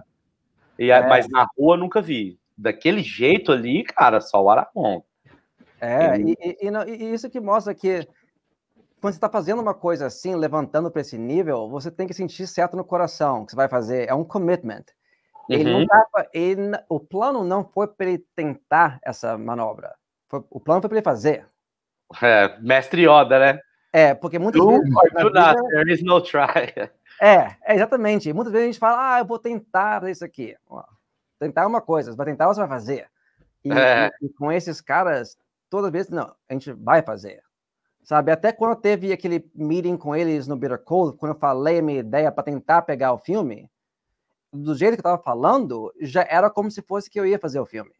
É. E, é. Mas na rua nunca vi. Daquele jeito ali, cara, só o Aracon. É, e, e, e, não, e isso que mostra que quando você está fazendo uma coisa assim, levantando para esse nível, você tem que sentir certo no coração que você vai fazer. É um commitment. Ele não tava, uhum. ele, o plano não foi para ele tentar essa manobra. Foi, o plano foi para ele fazer. É, mestre Yoda, né? É, porque muitas do, vezes. Do vida, there is no try. É, é, exatamente. Muitas vezes a gente fala, ah, eu vou tentar fazer isso aqui. Ó, tentar é uma coisa, você vai tentar, você vai fazer. E, é. e, e com esses caras, toda vez, não, a gente vai fazer. Sabe, até quando teve aquele meeting com eles no Bitter Cold, quando eu falei a minha ideia para tentar pegar o filme, do jeito que eu estava falando, já era como se fosse que eu ia fazer o filme.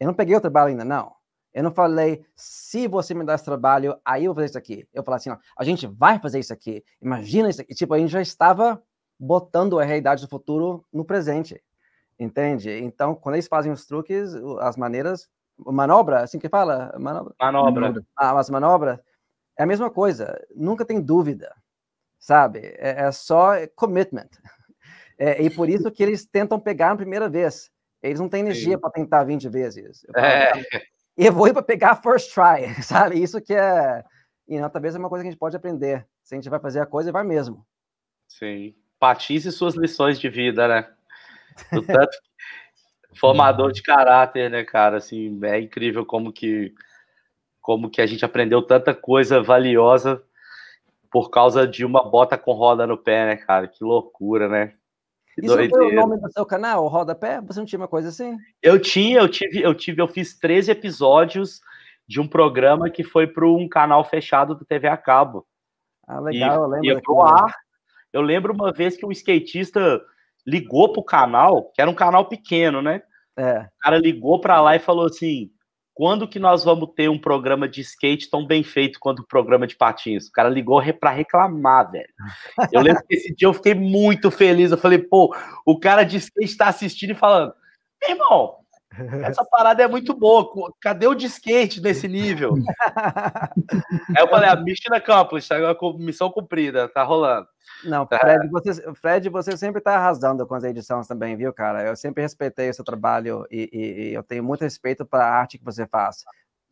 Eu não peguei o trabalho ainda, não. Eu não falei, se você me dá esse trabalho, aí eu vou fazer isso aqui. Eu falei assim, a gente vai fazer isso aqui. Imagina isso aqui. Tipo, a gente já estava botando a realidade do futuro no presente. Entende? Então, quando eles fazem os truques, as maneiras, manobra, assim que fala? Manobra. manobra. Ah, mas manobra é a mesma coisa. Nunca tem dúvida, sabe? É, é só commitment. É, e por isso que eles tentam pegar na primeira vez. Eles não têm energia para tentar 20 vezes. É. Eu vou para pegar first try, sabe? Isso que é, e não, talvez é uma coisa que a gente pode aprender. Se a gente vai fazer a coisa, vai mesmo. Sim. Patize suas lições de vida, né? Do tanto formador de caráter, né, cara? Assim, é incrível como que como que a gente aprendeu tanta coisa valiosa por causa de uma bota com roda no pé, né, cara? Que loucura, né? Que Isso doideira. foi o nome do seu canal, Roda Pé? Você não tinha uma coisa assim? Eu tinha, eu tive, eu tive, eu fiz 13 episódios de um programa que foi para um canal fechado do TV a cabo. Ah, legal, e, eu lembro. E eu, ar, eu lembro uma vez que um skatista ligou pro canal, que era um canal pequeno, né? É. O cara ligou para lá e falou assim: quando que nós vamos ter um programa de skate tão bem feito quanto o programa de patins? O cara ligou para reclamar, velho. Eu lembro que esse dia eu fiquei muito feliz. Eu falei, pô, o cara de skate está assistindo e falando, meu irmão, Essa parada é muito boa. Cadê o de skate nesse nível? Aí eu falei, ah, a campus, tá? agora com missão cumprida, tá rolando. Não, tá. Fred, você, Fred, você sempre tá arrasando com as edições também, viu, cara? Eu sempre respeitei o seu trabalho e, e, e eu tenho muito respeito para a arte que você faz.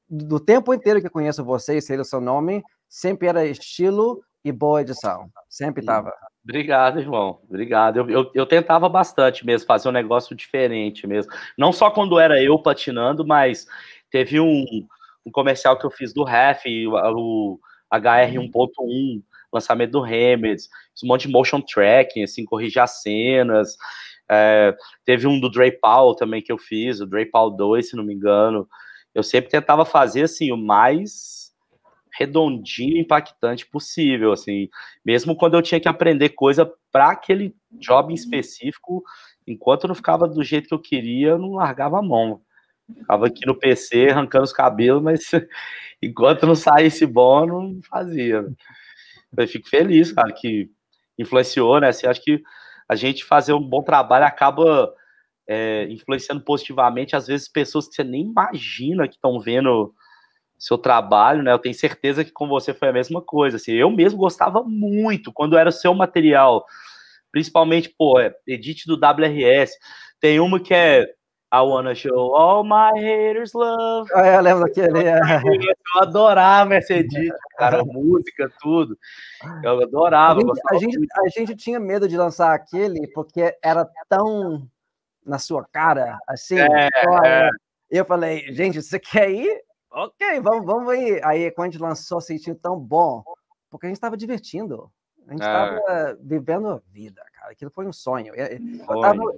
Do tempo inteiro que eu conheço você e sei o seu nome, sempre era estilo e boa edição. Sempre estava. Obrigado, irmão. Obrigado. Eu, eu, eu, tentava bastante mesmo fazer um negócio diferente mesmo. Não só quando era eu patinando, mas teve um, um comercial que eu fiz do Ref, o, o HR 1.1, uhum. lançamento do Remedes, um monte de motion tracking, assim, corrigir as cenas. É, teve um do Dre Powell também que eu fiz, o Dre Powell 2, se não me engano. Eu sempre tentava fazer assim o mais redondinho, impactante possível, assim. Mesmo quando eu tinha que aprender coisa para aquele job em uhum. específico, enquanto não ficava do jeito que eu queria, eu não largava a mão. Ficava aqui no PC arrancando os cabelos, mas enquanto não saísse bom, não fazia. Eu fico feliz, cara, que influenciou, né? Assim, acho que a gente fazer um bom trabalho acaba é, influenciando positivamente, às vezes, pessoas que você nem imagina que estão vendo seu trabalho, né? Eu tenho certeza que com você foi a mesma coisa. Assim, eu mesmo gostava muito quando era o seu material, principalmente, pô, é, edit do WRS. Tem uma que é I wanna show all my haters love. Ah, eu é, lembro daquele. É. Eu adorava esse edit, cara, música, tudo. Eu adorava. A gente, a gente, a gente tinha medo de lançar aquele porque era tão na sua cara, assim. É, é. Eu falei, gente, você quer ir? ok, vamos, vamos aí. Aí quando a gente lançou, sentiu tão bom, porque a gente estava divertindo. A gente estava ah. vivendo a vida, cara. Aquilo foi um sonho.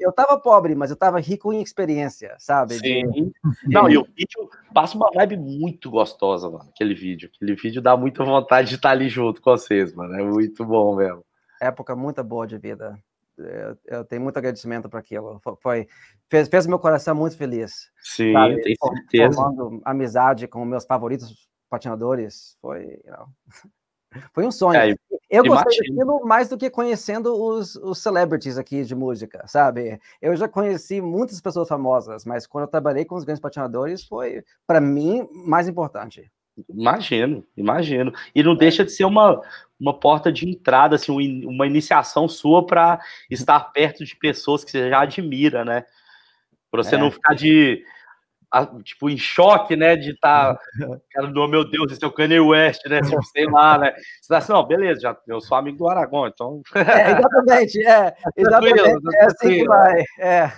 Eu tava, pobre, mas eu tava rico em experiência, sabe? Sim. De... Não, e o vídeo passa uma vibe muito gostosa, mano. Aquele vídeo. Aquele vídeo dá muita vontade de estar ali junto com vocês, mano. É muito bom mesmo. Época muito boa de vida eu, é, eu tenho muito agradecimento para aquilo. Foi, fez, fez meu coração muito feliz. Sim, sabe? tenho certeza. Formando amizade com meus favoritos patinadores. Foi, foi um sonho. É, eu imagino. gostei daquilo mais do que conhecendo os, os celebrities aqui de música, sabe? Eu já conheci muitas pessoas famosas, mas quando eu trabalhei com os grandes patinadores, foi, para mim, mais importante. Imagino, imagino. E não é. deixa de ser uma, uma porta de entrada, assim, uma iniciação sua para estar perto de pessoas que você já admira, né? Para você é. não ficar de a, tipo em choque, né? De estar, tá, cara, oh, meu Deus, esse é o Kanye West, né? Tipo, sei lá, né? Você tá assim, não, beleza, já, eu sou amigo do Aragão, então. é, exatamente, é. Tá exatamente, tá é assim que vai. É.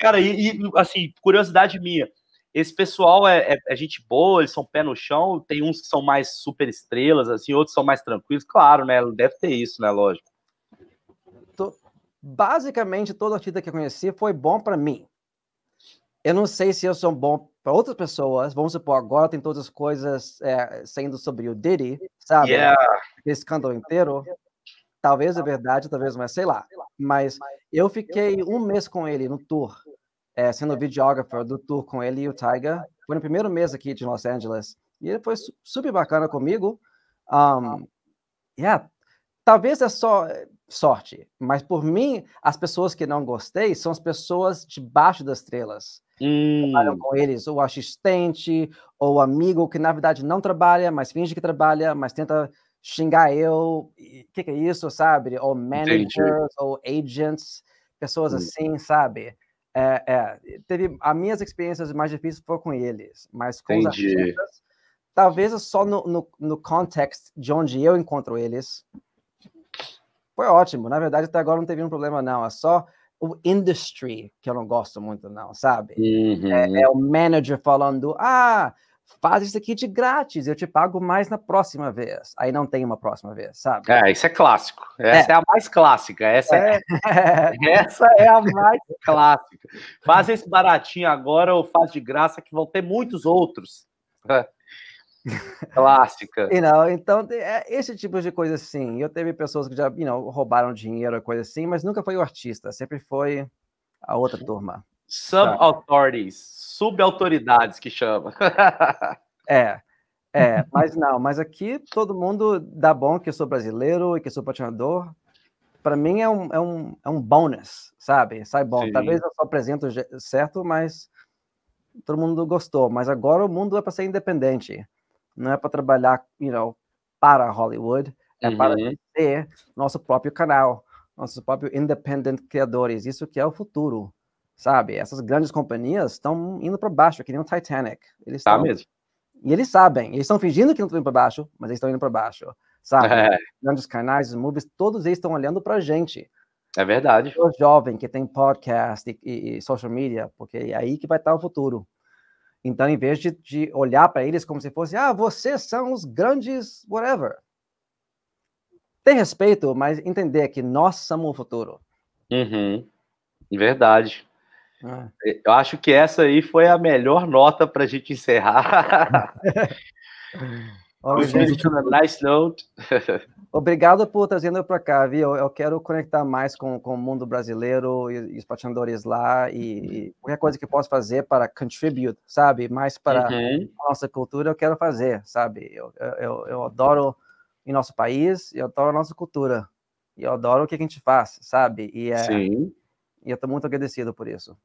Cara, e, e assim, curiosidade minha esse pessoal é, é, é, gente boa, eles são pé no chão, tem uns que são mais super estrelas, assim, outros são mais tranquilos, claro, né? Deve ter isso, né? Lógico. Basicamente, a artista que eu conheci foi bom para mim. Eu não sei se eu sou bom para outras pessoas. Vamos supor, agora tem todas as coisas é, saindo sobre o Diddy, sabe? Yeah. Esse escândalo inteiro. Talvez é verdade, talvez não é, sei lá. Mas eu fiquei um mês com ele no tour é, sendo videógrafo do tour com ele e o Tiger. Foi no primeiro mês aqui de Los Angeles. E ele foi super bacana comigo. Um, yeah, talvez é só eh, sorte, mas por mim, as pessoas que não gostei são as pessoas debaixo das estrelas. Hum. Trabalham com eles, ou assistente, ou amigo que na verdade não trabalha, mas finge que trabalha, mas tenta xingar eu, o que, que, é isso, sabe? Ou managers, Entendi. ou agents, pessoas hum. assim, sabe? É, é, teve as minhas experiências mais difíceis foram com eles, mas com Entendi. os artistas, talvez só no, no, no contexto de onde eu encontro eles, foi ótimo. Na verdade, até agora não teve um problema, não. É só o industry que eu não gosto muito, não, sabe? Uhum. É, é, o manager falando, ah, faz isso aqui de grátis, eu te pago mais na próxima vez. Aí não tem uma próxima vez, sabe? É, isso é clássico. Essa é, é a mais clássica. Essa é, é... é. essa é a mais clássica. Faz esse baratinho agora ou faz de graça, que vão ter muitos outros. clássica. You know, então, é esse tipo de coisa assim. Eu teve pessoas que já you know, roubaram dinheiro, coisa assim, mas nunca foi o artista, sempre foi a outra turma. Tá. Sub-authorities, subautoridades que chama. é, é, mas não, mas aqui todo mundo dá bom que eu sou brasileiro e que eu sou patinador. Para mim é um, é, um, é um bônus, sabe? Sai bom. Sim. Talvez eu só apresento certo, mas todo mundo gostou. Mas agora o mundo é para ser independente. Não é para trabalhar, you know, para Hollywood. É uhum. para ter nosso próprio canal, nossos próprios independent criadores. Isso que é o futuro sabe? Essas grandes companhias estão indo para baixo, que nem o Titanic. Eles tá tão... mesmo. E eles sabem, eles estão fingindo que não estão indo para baixo, mas eles estão indo para baixo, sabe? É. Grandes canais, os movies, todos eles estão olhando para a gente. É verdade. O jovem que tem podcast e, e, e, social media, porque é aí que vai estar tá o futuro. Então, em vez de, de olhar para eles como se fosse, ah, vocês são os grandes whatever. Tem respeito, mas entender que nós somos o futuro. Uhum. Verdade. Ah. É, eu acho que essa aí foi a melhor nota para a gente encerrar. nice note. Obrigado por trazendo para cá, viu? Eu quero conectar mais com, com o mundo brasileiro e, e os patinadores lá e, e, qualquer coisa que eu possa fazer para contribute, sabe? Mais para uhum. a nossa cultura, eu quero fazer, sabe? Eu, eu, eu adoro em nosso país, eu adoro a nossa cultura e eu adoro o que a gente faz, sabe? E é, Sim. E eu estou muito agradecido por isso.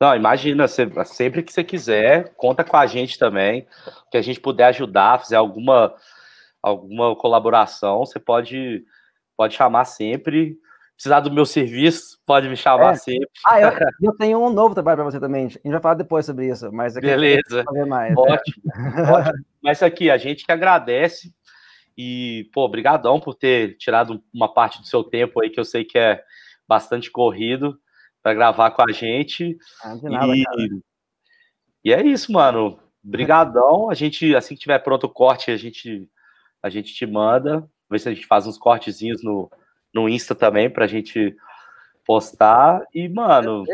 Não, imagina, sempre que você quiser, conta com a gente também, que a gente puder ajudar, fazer alguma, alguma colaboração, você pode, pode chamar sempre. Precisar do meu serviço, pode me chamar é. sempre. Ah, eu, eu, tenho um novo trabalho para você também. A gente vai falar depois sobre isso, mas é Beleza. Fazer mais, ótimo, ótimo. Mas aqui, a gente que agradece e, pô, obrigadão por ter tirado uma parte do seu tempo aí, que eu sei que é bastante corrido para gravar com a gente. Ah, nada, e, e, é isso, mano. Brigadão. A gente, assim que tiver pronto o corte, a gente, a gente te manda. Ver se a gente faz uns cortezinhos no, no Insta também pra gente postar. E, mano.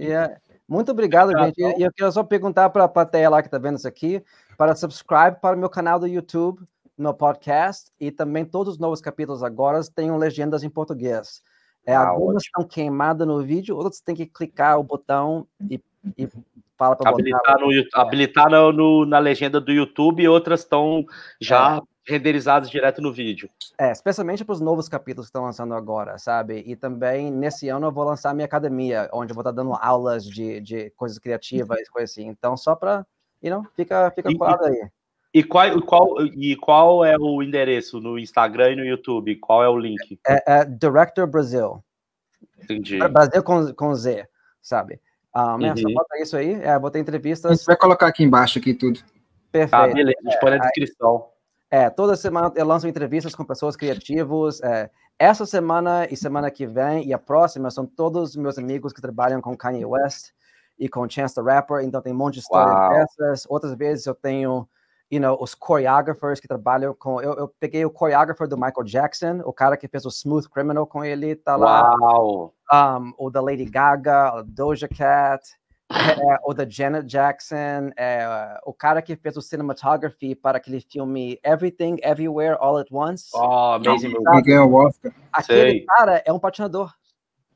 É, muito obrigado, gente. E eu quero só perguntar para a plateia lá que tá vendo isso aqui, para subscribe para o meu canal do YouTube, no podcast, e também todos os novos capítulos agora têm legendas em português. É, ah, algumas estão queimadas no vídeo, outras tem que clicar o botão e, e uhum. fala para habilitar, no, habilitar no, no, na legenda do YouTube e outras estão já é. renderizadas direto no vídeo. É, especialmente para os novos capítulos que estão lançando agora, sabe? E também nesse ano eu vou lançar minha academia, onde eu vou estar tá dando aulas de, de coisas criativas, uhum. coisas assim. Então, só para, you know, fica, fica e, colado aí. E qual, qual, e qual é o endereço no Instagram e no YouTube? Qual é o link? É, é Director Brasil. Entendi. É Brasil com, com Z, sabe? Ah, uhum. Só bota é isso aí, é, bota entrevistas. A gente vai colocar aqui embaixo aqui tudo. Perfeito. Ah, beleza, a gente põe na é, descrição. É, toda semana eu lanço entrevistas com pessoas criativas. É, essa semana e semana que vem e a próxima são todos meus amigos que trabalham com Kanye West e com Chance the Rapper, então tem um monte de história dessas. Outras vezes eu tenho you know, os choreographers que trabalham com. Eu, eu peguei o choreógrafo do Michael Jackson, o cara que fez o Smooth Criminal com ele, tá lá. Uau! Um, o da Lady Gaga, o Doja Cat, é, o da Janet Jackson, é, o cara que fez o cinematography para aquele filme Everything, Everywhere, All at Once. Oh, amazing movie. Aquele Sei. cara é um patinador.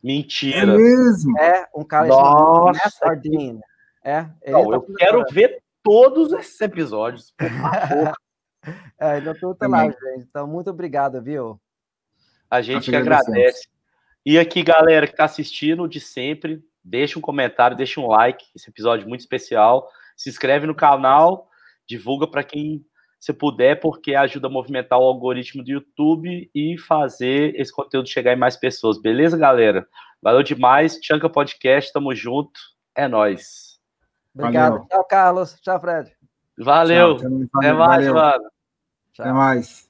Mentira! É mesmo? É, um cara chamado Matt Ardine. É, Não, é eu quero ver todos esses episódios, por favor. é, ainda então, tô lá, gente. Então, muito obrigado, viu? A gente que agradece. E aqui, galera que está assistindo de sempre, deixa um comentário, deixa um like. Esse episódio é muito especial. Se inscreve no canal, divulga para quem você puder, porque ajuda a movimentar o algoritmo do YouTube e fazer esse conteúdo chegar em mais pessoas. Beleza, galera? Valeu demais. Chanca Podcast, tamo junto. É nós. Obrigado. Valeu. Tchau, Carlos. Tchau, Fred. Valeu. Tchau, Até mais, valeu. mano. Tchau. Até mais.